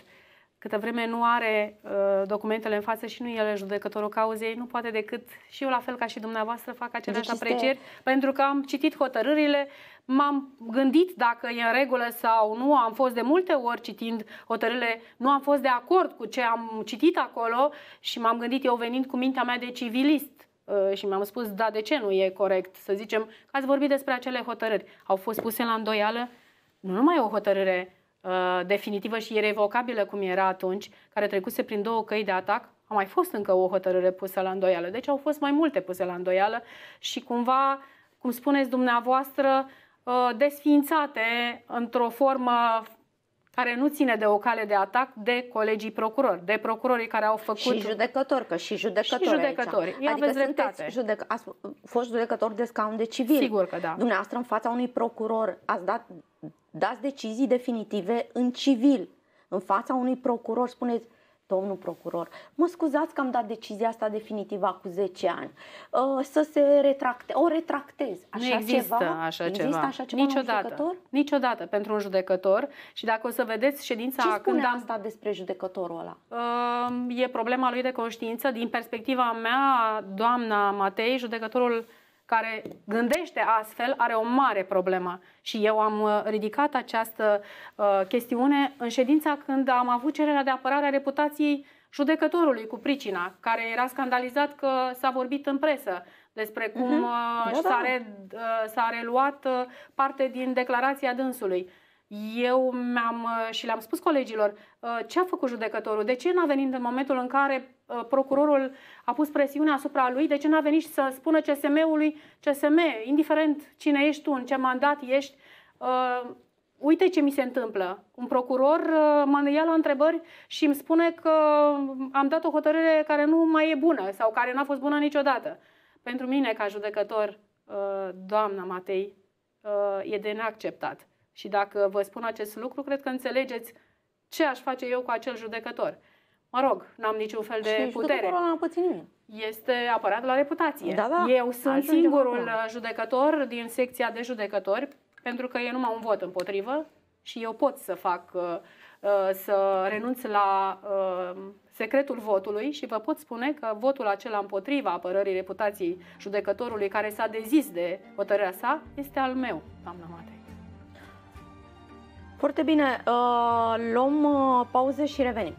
câtă vreme nu are uh, documentele în față și nu el e judecătorul cauzei, nu poate decât și eu, la fel ca și dumneavoastră, fac aceleași deci aprecieri, este... pentru că am citit hotărârile, m-am gândit dacă e în regulă sau nu, am fost de multe ori citind hotărârile, nu am fost de acord cu ce am citit acolo și m-am gândit eu venind cu mintea mea de civilist uh, și mi-am spus, da, de ce nu e corect? Să zicem că ați vorbit despre acele hotărâri. Au fost puse la îndoială nu numai o hotărâre Uh, definitivă și irrevocabilă cum era atunci, care trecuse prin două căi de atac, a mai fost încă o hotărâre pusă la îndoială. Deci au fost mai multe puse la îndoială și cumva, cum spuneți dumneavoastră, uh, desfințate într-o formă care nu ține de o cale de atac de colegii procurori, de procurorii care au făcut... Și judecători, că și judecători Și judecători, aici. adică dreptate. Judec... Ați fost judecător de scaun de civil. Sigur că da. Dumneavoastră, în fața unui procuror, ați dat dați decizii definitive în civil, în fața unui procuror, spuneți, domnul procuror, mă scuzați că am dat decizia asta definitivă cu 10 ani, ă, să se retracte, o retractez. Așa nu există ceva? așa există ceva. Așa ceva Niciodată. Niciodată pentru un judecător și dacă o să vedeți ședința... Ce spune când am... asta despre judecătorul ăla? Ă, e problema lui de conștiință. Din perspectiva mea, doamna Matei, judecătorul care gândește astfel are o mare problemă. Și eu am uh, ridicat această uh, chestiune în ședința când am avut cererea de apărare a reputației judecătorului cu pricina, care era scandalizat că s-a vorbit în presă despre cum uh-huh. da, s-a, da. re, uh, s-a reluat uh, parte din declarația dânsului. Eu mi-am uh, și le-am spus colegilor uh, ce a făcut judecătorul, de ce n-a venit în momentul în care uh, procurorul a pus presiune asupra lui, de ce n-a venit să spună CSM-ului, CSM, indiferent cine ești tu, în ce mandat ești, uite ce mi se întâmplă. Un procuror mă ia la întrebări și îmi spune că am dat o hotărâre care nu mai e bună sau care n-a fost bună niciodată. Pentru mine, ca judecător, doamna Matei, e de neacceptat. Și dacă vă spun acest lucru, cred că înțelegeți ce aș face eu cu acel judecător. Mă rog, n-am niciun fel de și putere. este apărat la reputație. Da, da. Eu sunt singurul judecător din secția de judecători, pentru că nu am un vot împotrivă și eu pot să fac, uh, uh, să renunț la uh, secretul votului și vă pot spune că votul acela împotriva apărării reputației judecătorului care s-a dezis de hotărârea sa este al meu, doamna Matei. Foarte bine, uh, luăm uh, pauze și revenim.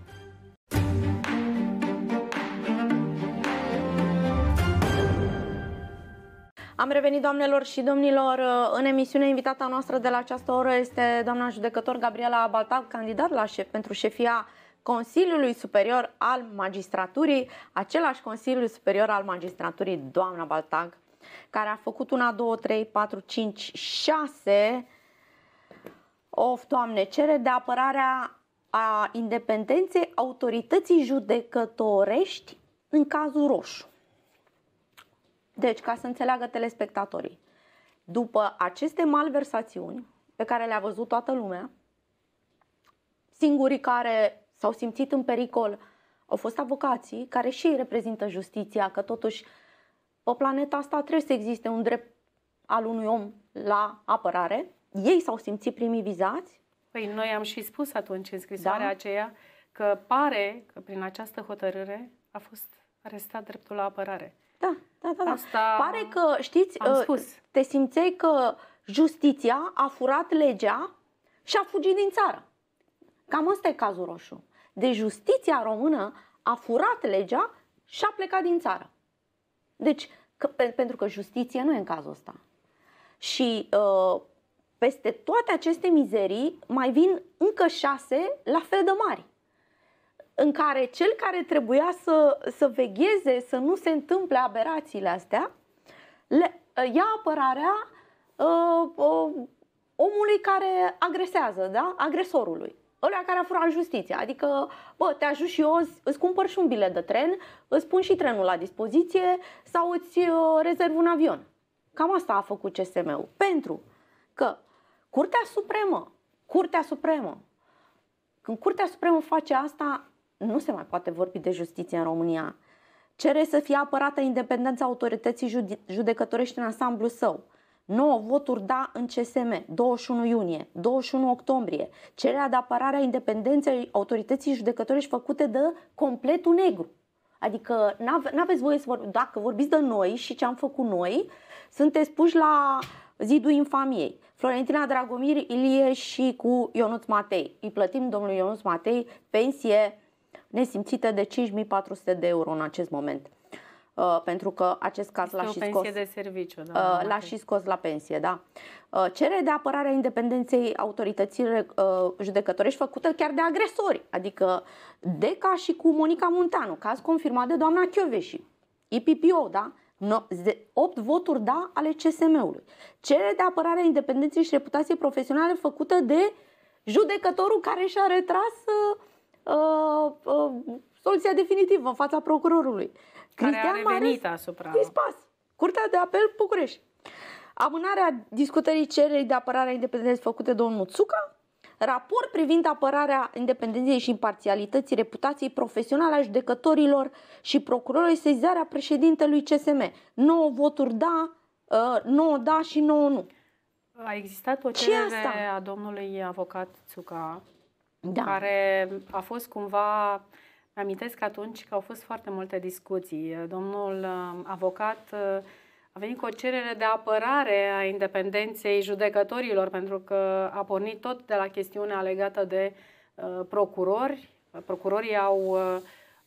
Am revenit, doamnelor și domnilor, uh, în emisiune. Invitata noastră de la această oră este doamna judecător Gabriela Baltac, candidat la șef, pentru șefia Consiliului Superior al Magistraturii, același Consiliu Superior al Magistraturii, doamna Baltag, care a făcut una, două, trei, patru, cinci, șase of, Doamne, cere de apărarea a independenței autorității judecătorești în cazul roșu. Deci, ca să înțeleagă telespectatorii, după aceste malversațiuni pe care le-a văzut toată lumea, singurii care s-au simțit în pericol au fost avocații care și ei reprezintă justiția, că totuși pe planeta asta trebuie să existe un drept al unui om la apărare, ei s-au simțit primii vizați? Păi noi am și spus atunci în scrisoarea da? aceea că pare că prin această hotărâre a fost arestat dreptul la apărare. Da, da, da. da. Asta pare că, știți, Am uh, spus. te simțeai că justiția a furat legea și a fugit din țară. Cam ăsta e cazul roșu. De justiția română a furat legea și a plecat din țară. Deci, că, pe, pentru că justiția nu e în cazul ăsta. Și uh, peste toate aceste mizerii mai vin încă șase la fel de mari, în care cel care trebuia să, să vegheze să nu se întâmple aberațiile astea, le, ia apărarea uh, uh, omului care agresează, da? agresorului ăla care a furat justiția. Adică, bă, te ajut și eu, îți cumpăr și un bilet de tren, îți pun și trenul la dispoziție sau îți uh, rezerv un avion. Cam asta a făcut CSM-ul. Pentru că Curtea Supremă. Curtea Supremă. Când Curtea Supremă face asta, nu se mai poate vorbi de justiție în România. Cere să fie apărată independența autorității judecătorești în ansamblu său. 9 voturi da în CSM, 21 iunie, 21 octombrie, cererea de apărare a independenței autorității judecătorești făcute de completul negru. Adică nu aveți voie să vorbiți, dacă vorbiți de noi și ce am făcut noi, sunteți puși la zidul infamiei. Florentina Dragomir Ilie și cu Ionut Matei. Îi plătim domnului Ionut Matei pensie nesimțită de 5400 de euro în acest moment. Uh, pentru că acest caz l-a și, scos, de serviciu, uh, l-a și scos la pensie. Da. Uh, cere de apărare a independenței autorității uh, judecătorești făcută chiar de agresori, adică Deca și cu Monica Munteanu, caz confirmat de doamna Chioveși, IPPO, da? 8 voturi da ale CSM-ului. Cerere de apărare a independenței și reputației profesionale făcută de judecătorul care și-a retras uh, uh, uh soluția definitivă în fața procurorului. Care Cristian a revenit Mares, asupra... Dispas. Curtea de Apel București. Amânarea discutării cererii de apărare a independenței făcute de domnul Țuca raport privind apărarea independenței și imparțialității reputației profesionale a judecătorilor și procurorilor, sezarea președintelui CSM. 9 voturi da, 9 ă, da și 9 nu. A existat o cerere a domnului avocat Țuca, da. care a fost cumva... Amintesc atunci că au fost foarte multe discuții. Domnul ă, avocat ă, a venit cu o cerere de apărare a independenței judecătorilor, pentru că a pornit tot de la chestiunea legată de uh, procurori. Procurorii au uh,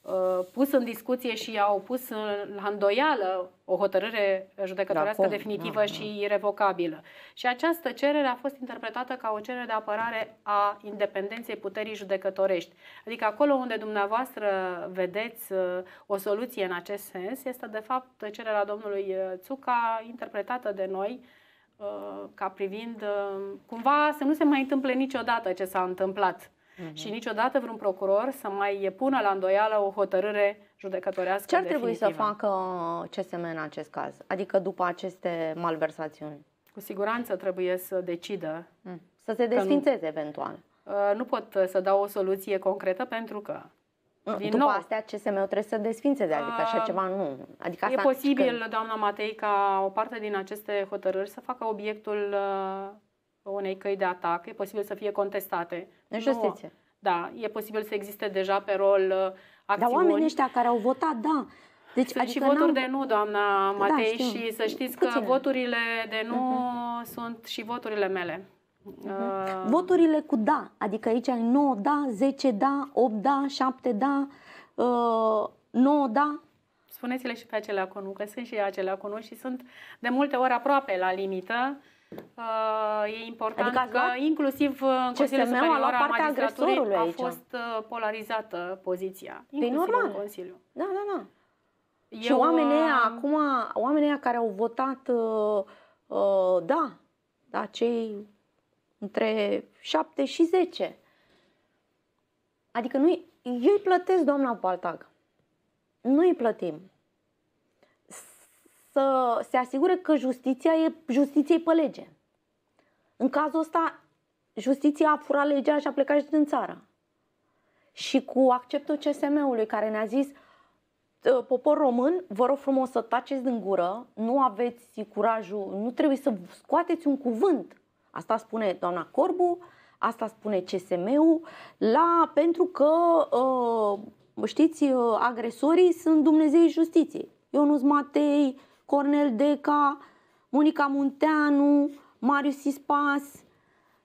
Uh, pus în discuție și au pus la îndoială o hotărâre judecătorească da, definitivă da, da. și ah. irrevocabilă. Și această cerere a fost interpretată ca o cerere de apărare a independenței puterii judecătorești. Adică acolo unde dumneavoastră vedeți uh, o soluție în acest sens, este de fapt cererea domnului uh, Țuca interpretată de noi ca privind cumva să nu se mai întâmple niciodată ce s-a întâmplat uh-huh. și niciodată vreun procuror să mai pună la îndoială o hotărâre judecătorească Ce ar definitivă. trebui să facă CSM în acest caz? Adică după aceste malversațiuni? Cu siguranță trebuie să decidă. Mm. Să se desfințeze eventual. Uh, nu pot să dau o soluție concretă pentru că mm, din După nou, astea, CSM-ul trebuie să desfințeze, adică așa ah, ceva nu. Adică asta e posibil, când... doamna Matei, ca o parte din aceste hotărâri să facă obiectul uh, unei căi de atac, e posibil să fie contestate. În justiție. Nu, da, e posibil să existe deja pe rol uh, acțiuni. Dar oamenii ăștia care au votat, da, deci, sunt adică și voturi de nu, doamna da, Matei, da, și să știți Puține. că voturile de nu uh-huh. sunt și voturile mele. Uh-huh. Voturile cu da, adică aici ai 9 da, 10 da, 8 da, 7 da, uh, 9 da. Spuneți-le și pe acelea cu nu, că sunt și acelea cu nu și sunt de multe ori aproape la limită. Uh, e important adică că luat, inclusiv uh, în Consiliul Superior a, luat partea agresorului aici. a fost uh, polarizată poziția, Păi normal. în Consiliu. Da, da, da. Eu, și oamenii uh, acum, oamenii care au votat, uh, uh, da, da, cei între 7 și 10. Adică noi, eu îi plătesc doamna Baltag. Nu îi plătim să se asigure că justiția e justiției pe lege. În cazul ăsta, justiția a furat legea și a plecat și din țară. Și cu acceptul CSM-ului care ne-a zis ă, popor român, vă rog frumos să taceți din gură, nu aveți curajul, nu trebuie să scoateți un cuvânt. Asta spune doamna Corbu, asta spune CSM-ul, la, pentru că, ă, știți, agresorii sunt Dumnezei justiției. Ionuț Matei, Cornel Deca, Monica Munteanu, Marius Ispas.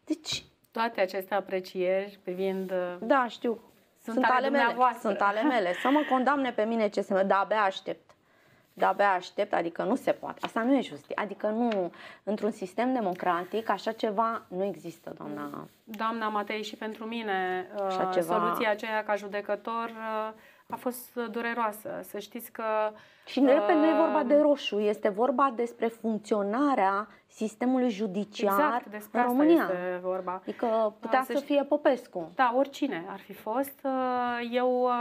Deci... Toate aceste aprecieri privind... Uh, da, știu. Sunt, sunt ale, ale mele. Sunt ale mele. Să mă condamne pe mine ce se mă... Da, abia aștept. Da, abia aștept, adică nu se poate. Asta nu e justiție. Adică nu, într-un sistem democratic, așa ceva nu există, doamna. Doamna Matei, și pentru mine, așa uh, ceva... soluția aceea ca judecător uh, a fost uh, dureroasă. Să știți că... Și nu, uh, e vorba de uh, roșu, este vorba despre funcționarea sistemului judiciar exact, despre în România. Asta este vorba. Adică putea uh, să, să fie Popescu. Da, oricine ar fi fost. Uh, eu uh,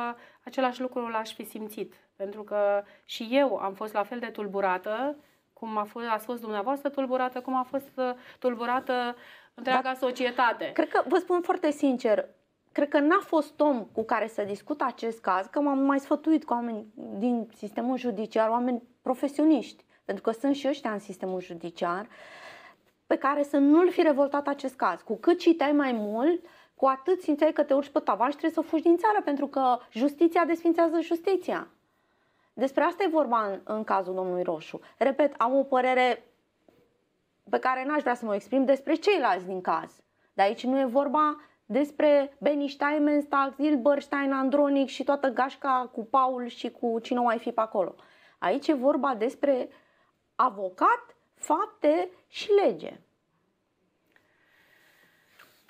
același lucru l-aș fi simțit, pentru că și eu am fost la fel de tulburată cum a fost, ați fost dumneavoastră tulburată, cum a fost uh, tulburată întreaga Dar, societate. Cred că, vă spun foarte sincer, cred că n-a fost om cu care să discut acest caz, că m-am mai sfătuit cu oameni din sistemul judiciar, oameni profesioniști, pentru că sunt și ăștia în sistemul judiciar, pe care să nu-l fi revoltat acest caz. Cu cât citeai mai mult, cu atât simțeai că te urci pe tavan și trebuie să fugi din țară, pentru că justiția desfințează justiția. Despre asta e vorba în, în cazul domnului Roșu. Repet, am o părere pe care n-aș vrea să mă exprim despre ceilalți din caz. Dar aici nu e vorba despre Beni Steinmenstag, Zilberstein, Andronic și toată gașca cu Paul și cu cine o mai fi pe acolo. Aici e vorba despre avocat, fapte și lege.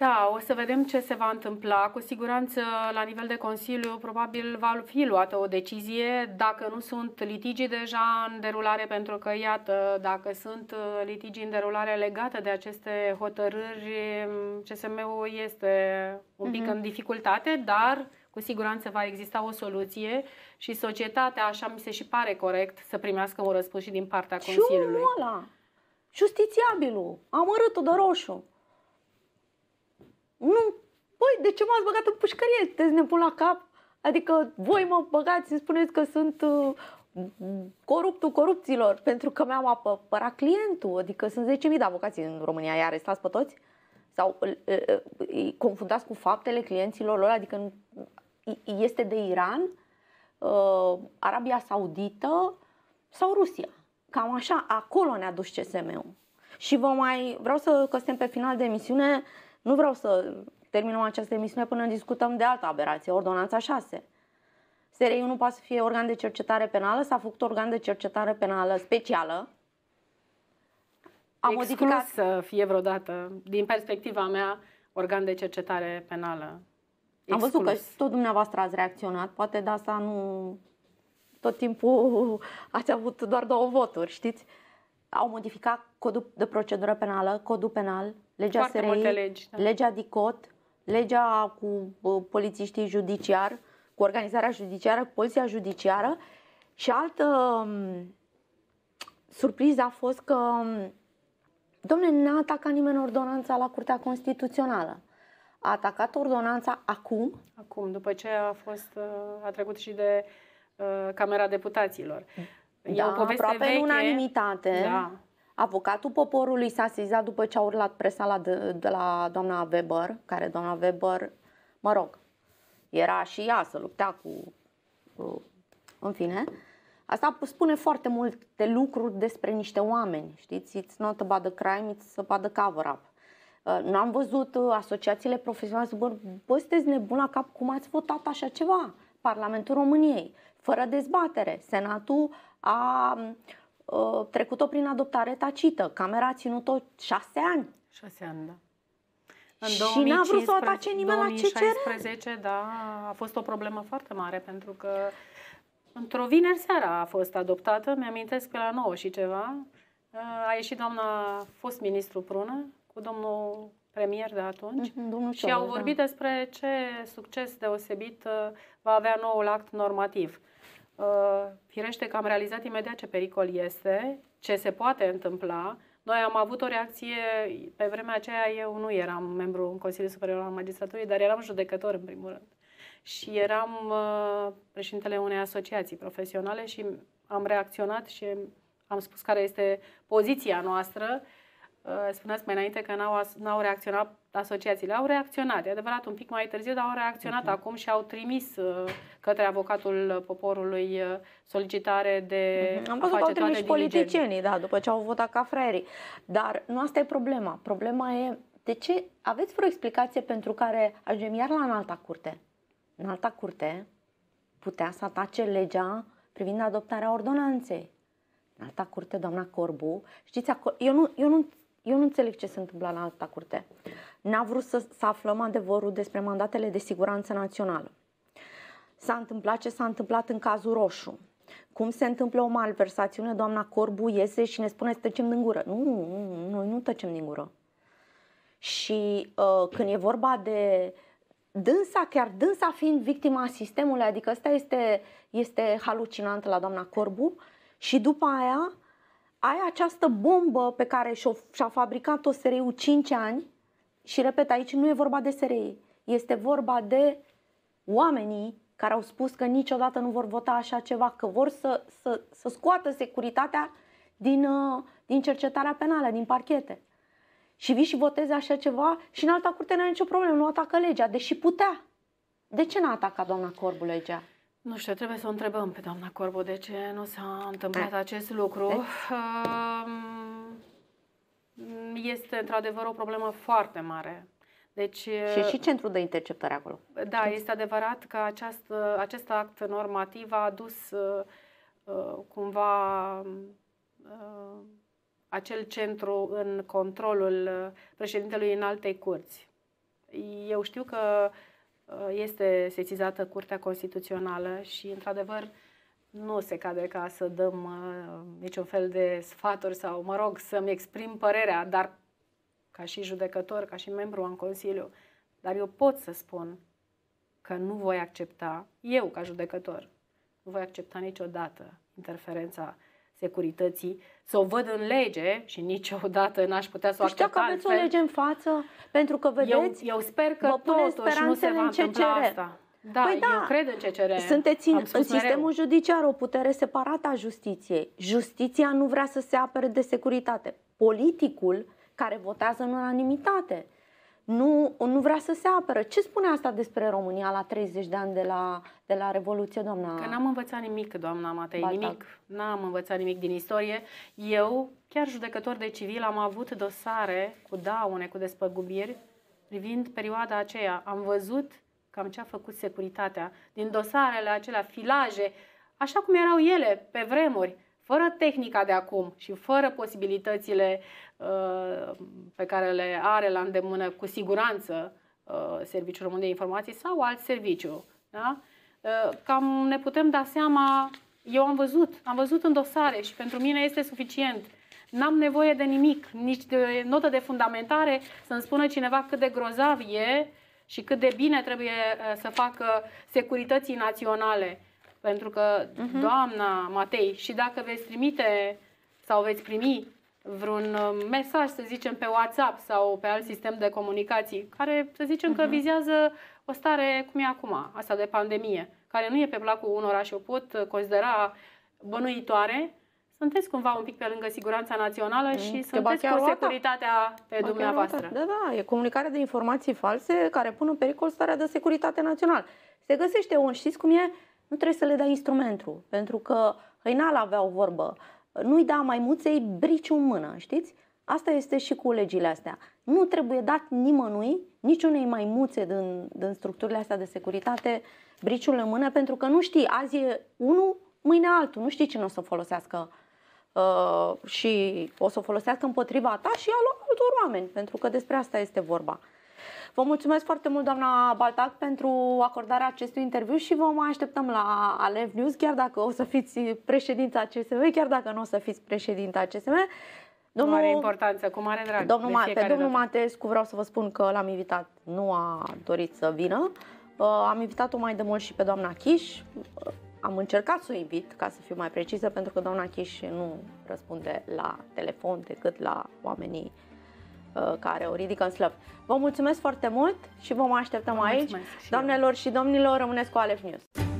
Da, o să vedem ce se va întâmpla. Cu siguranță, la nivel de Consiliu, probabil va fi luată o decizie. Dacă nu sunt litigii deja în derulare, pentru că, iată, dacă sunt uh, litigii în derulare legate de aceste hotărâri, CSM-ul este un pic mm-hmm. în dificultate, dar cu siguranță va exista o soluție și societatea, așa mi se și pare corect, să primească un răspuns și din partea Consiliului. Și ăla, justițiabilul, amărâtul de roșu. Nu, băi, de ce m-ați băgat în pușcărie? Sunteți nebun la cap? Adică voi mă băgați și spuneți că sunt uh, coruptul corupților pentru că mi-am apărat clientul. Adică sunt 10.000 de avocați în România, iar arestați pe toți? Sau uh, îi confundați cu faptele clienților lor? Adică este de Iran, uh, Arabia Saudită sau Rusia. Cam așa, acolo ne-a dus CSM-ul. Și vă mai vreau să că suntem pe final de emisiune, nu vreau să terminăm această emisiune până discutăm de altă aberație, Ordonanța 6. SRI nu poate să fie organ de cercetare penală, s-a făcut organ de cercetare penală specială. A Exclus modificat... să fie vreodată, din perspectiva mea, organ de cercetare penală. Exclus. Am văzut că tot dumneavoastră ați reacționat, poate de asta nu... Tot timpul ați avut doar două voturi, știți? Uh, au modificat codul de procedură penală, codul penal, legea Foarte SRI, legi, da. legea DICOT, legea cu polițiștii judiciari, cu organizarea judiciară, cu poliția judiciară și altă mm, surpriză a fost că mm, domne, n-a atacat nimeni ordonanța la Curtea Constituțională. A atacat ordonanța acum. Acum, după ce a fost uh, a trecut și de uh, Camera Deputaților da, o poveste aproape veche. în unanimitate. Da. Avocatul poporului s-a sezizat după ce a urlat presa la de, de la doamna Weber, care doamna Weber, mă rog, era și ea să luptea cu... În fine, asta spune foarte multe lucruri despre niște oameni, știți? It's not about the crime, it's about the cover-up. Uh, nu am văzut uh, asociațiile profesionale să vă, bă, sunteți nebun la cap, cum ați votat așa ceva? Parlamentul României fără dezbatere. Senatul a ă, trecut-o prin adoptare tacită. Camera a ținut-o șase ani. Șase ani, da. În și 2015, n-a vrut să o atace nimeni 2016, la CCR. da, a fost o problemă foarte mare pentru că într-o vineri seara a fost adoptată, mi-amintesc că la 9 și ceva, ă, a ieșit doamna, fost ministru Prună, cu domnul premier de atunci mhm, Domnul și au vorbit da. despre ce succes deosebit ă, va avea noul act normativ. Uh, firește că am realizat imediat ce pericol este, ce se poate întâmpla. Noi am avut o reacție, pe vremea aceea eu nu eram membru în Consiliul Superior al Magistraturii, dar eram judecător în primul rând. Și eram uh, președintele unei asociații profesionale și am reacționat și am spus care este poziția noastră Uh, spuneați mai înainte că n-au, n-au reacționat asociațiile. Au reacționat, e adevărat, un pic mai târziu, dar au reacționat uh-huh. acum și au trimis uh, către avocatul uh, poporului solicitare de. Uh-huh. Am văzut că au trimis politicienii, da, după ce au votat ca fraierii. Dar nu asta e problema. Problema e de ce aveți vreo explicație pentru care ajungem iar la înalta curte? În alta curte putea să atace legea privind adoptarea ordonanței. În alta curte, doamna Corbu, știți, eu, nu, eu nu eu nu înțeleg ce se întâmplă la alta curte. N-a vrut să, să aflăm adevărul despre mandatele de siguranță națională. S-a întâmplat ce s-a întâmplat în cazul Roșu. Cum se întâmplă o malversațiune, doamna Corbu iese și ne spune să tăcem din gură. Nu, nu noi nu tăcem din gură. Și uh, când e vorba de dânsa, chiar dânsa fiind victima sistemului, adică asta este, este halucinant la doamna Corbu, și după aia ai această bombă pe care și-o, și-a fabricat o SRI-ul 5 ani și repet aici nu e vorba de SRI, este vorba de oamenii care au spus că niciodată nu vor vota așa ceva, că vor să, să, să scoată securitatea din, uh, din cercetarea penală, din parchete. Și vii și votezi așa ceva și în alta curte nu are nicio problemă, nu atacă legea, deși putea. De ce n-a atacat doamna Corbu legea? Nu știu, trebuie să o întrebăm pe doamna Corbu de ce nu s-a întâmplat da. acest lucru. Deci? Ehm, este într-adevăr o problemă foarte mare. Deci, și și centrul de interceptare acolo. Da, este adevărat că această, acest act normativ a adus cumva acel centru în controlul președintelui în alte curți. Eu știu că Uh, este sesizată Curtea Constituțională și, într-adevăr, nu se cade ca să dăm uh, niciun fel de sfaturi sau, mă rog, să-mi exprim părerea, dar ca și judecător, ca și membru în Consiliu, dar eu pot să spun că nu voi accepta, eu ca judecător, nu voi accepta niciodată interferența securității, să o văd în lege și niciodată n-aș putea să o accept că aveți altfel. o lege în față, pentru că vedeți, eu, eu sper că vă pune nu se în CCR. asta. Da, păi da, eu cred în CCR. Sunteți în, în sistemul mereu. judiciar o putere separată a justiției. Justiția nu vrea să se apere de securitate. Politicul care votează în unanimitate nu, nu vrea să se apără. Ce spune asta despre România la 30 de ani de la, de la Revoluție, doamna? Că n-am învățat nimic, doamna Matei, Baltac. nimic. N-am învățat nimic din istorie. Eu, chiar judecător de civil, am avut dosare cu daune, cu despăgubiri, privind perioada aceea. Am văzut cam ce a făcut securitatea din dosarele acelea, filaje, așa cum erau ele pe vremuri fără tehnica de acum și fără posibilitățile uh, pe care le are la îndemână cu siguranță uh, Serviciul Român de Informații sau alt serviciu, da? Uh, cam ne putem da seama, eu am văzut, am văzut în dosare și pentru mine este suficient. N-am nevoie de nimic, nici de notă de fundamentare să-mi spună cineva cât de grozav e și cât de bine trebuie să facă securității naționale pentru că, uh-huh. doamna Matei, și dacă veți trimite sau veți primi vreun uh, mesaj, să zicem, pe WhatsApp sau pe alt sistem de comunicații, care, să zicem, uh-huh. că mhm. vizează o stare cum e acum, asta de pandemie, care nu e pe placul unora și o pot considera bănuitoare, sunteți cumva un pic pe lângă siguranța națională mm, și că sunteți cu securitatea pe dumneavoastră. Da, da, e comunicarea de informații false care pun în pericol starea de securitate națională. Se găsește un, știți cum e, nu trebuie să le dai instrumentul, pentru că Hăinal avea o vorbă, nu-i da maimuței briciu în mână, știți? Asta este și cu legile astea. Nu trebuie dat nimănui, niciunei maimuțe din, din structurile astea de securitate, briciul în mână, pentru că nu știi, azi e unul, mâine altul, nu știi cine o să folosească uh, și o să folosească împotriva ta și a altor oameni, pentru că despre asta este vorba. Vă mulțumesc foarte mult, doamna Baltac, pentru acordarea acestui interviu și vă mai așteptăm la Alev News, chiar dacă o să fiți președinta CSM, chiar dacă nu o să fiți președinta CSM. Domnul, mare importanță, cu mare drag. Domnul, Mate, domnul Matescu, vreau să vă spun că l-am invitat, nu a dorit să vină. Uh, am invitat-o mai de mult și pe doamna Chiș. Uh, am încercat să o invit, ca să fiu mai precisă, pentru că doamna Chiș nu răspunde la telefon decât la oamenii Uh, care o ridică în slăb. Vă mulțumesc foarte mult și vă mai așteptăm Vă aici. Doamnelor eu. și domnilor, rămâneți cu Alef News.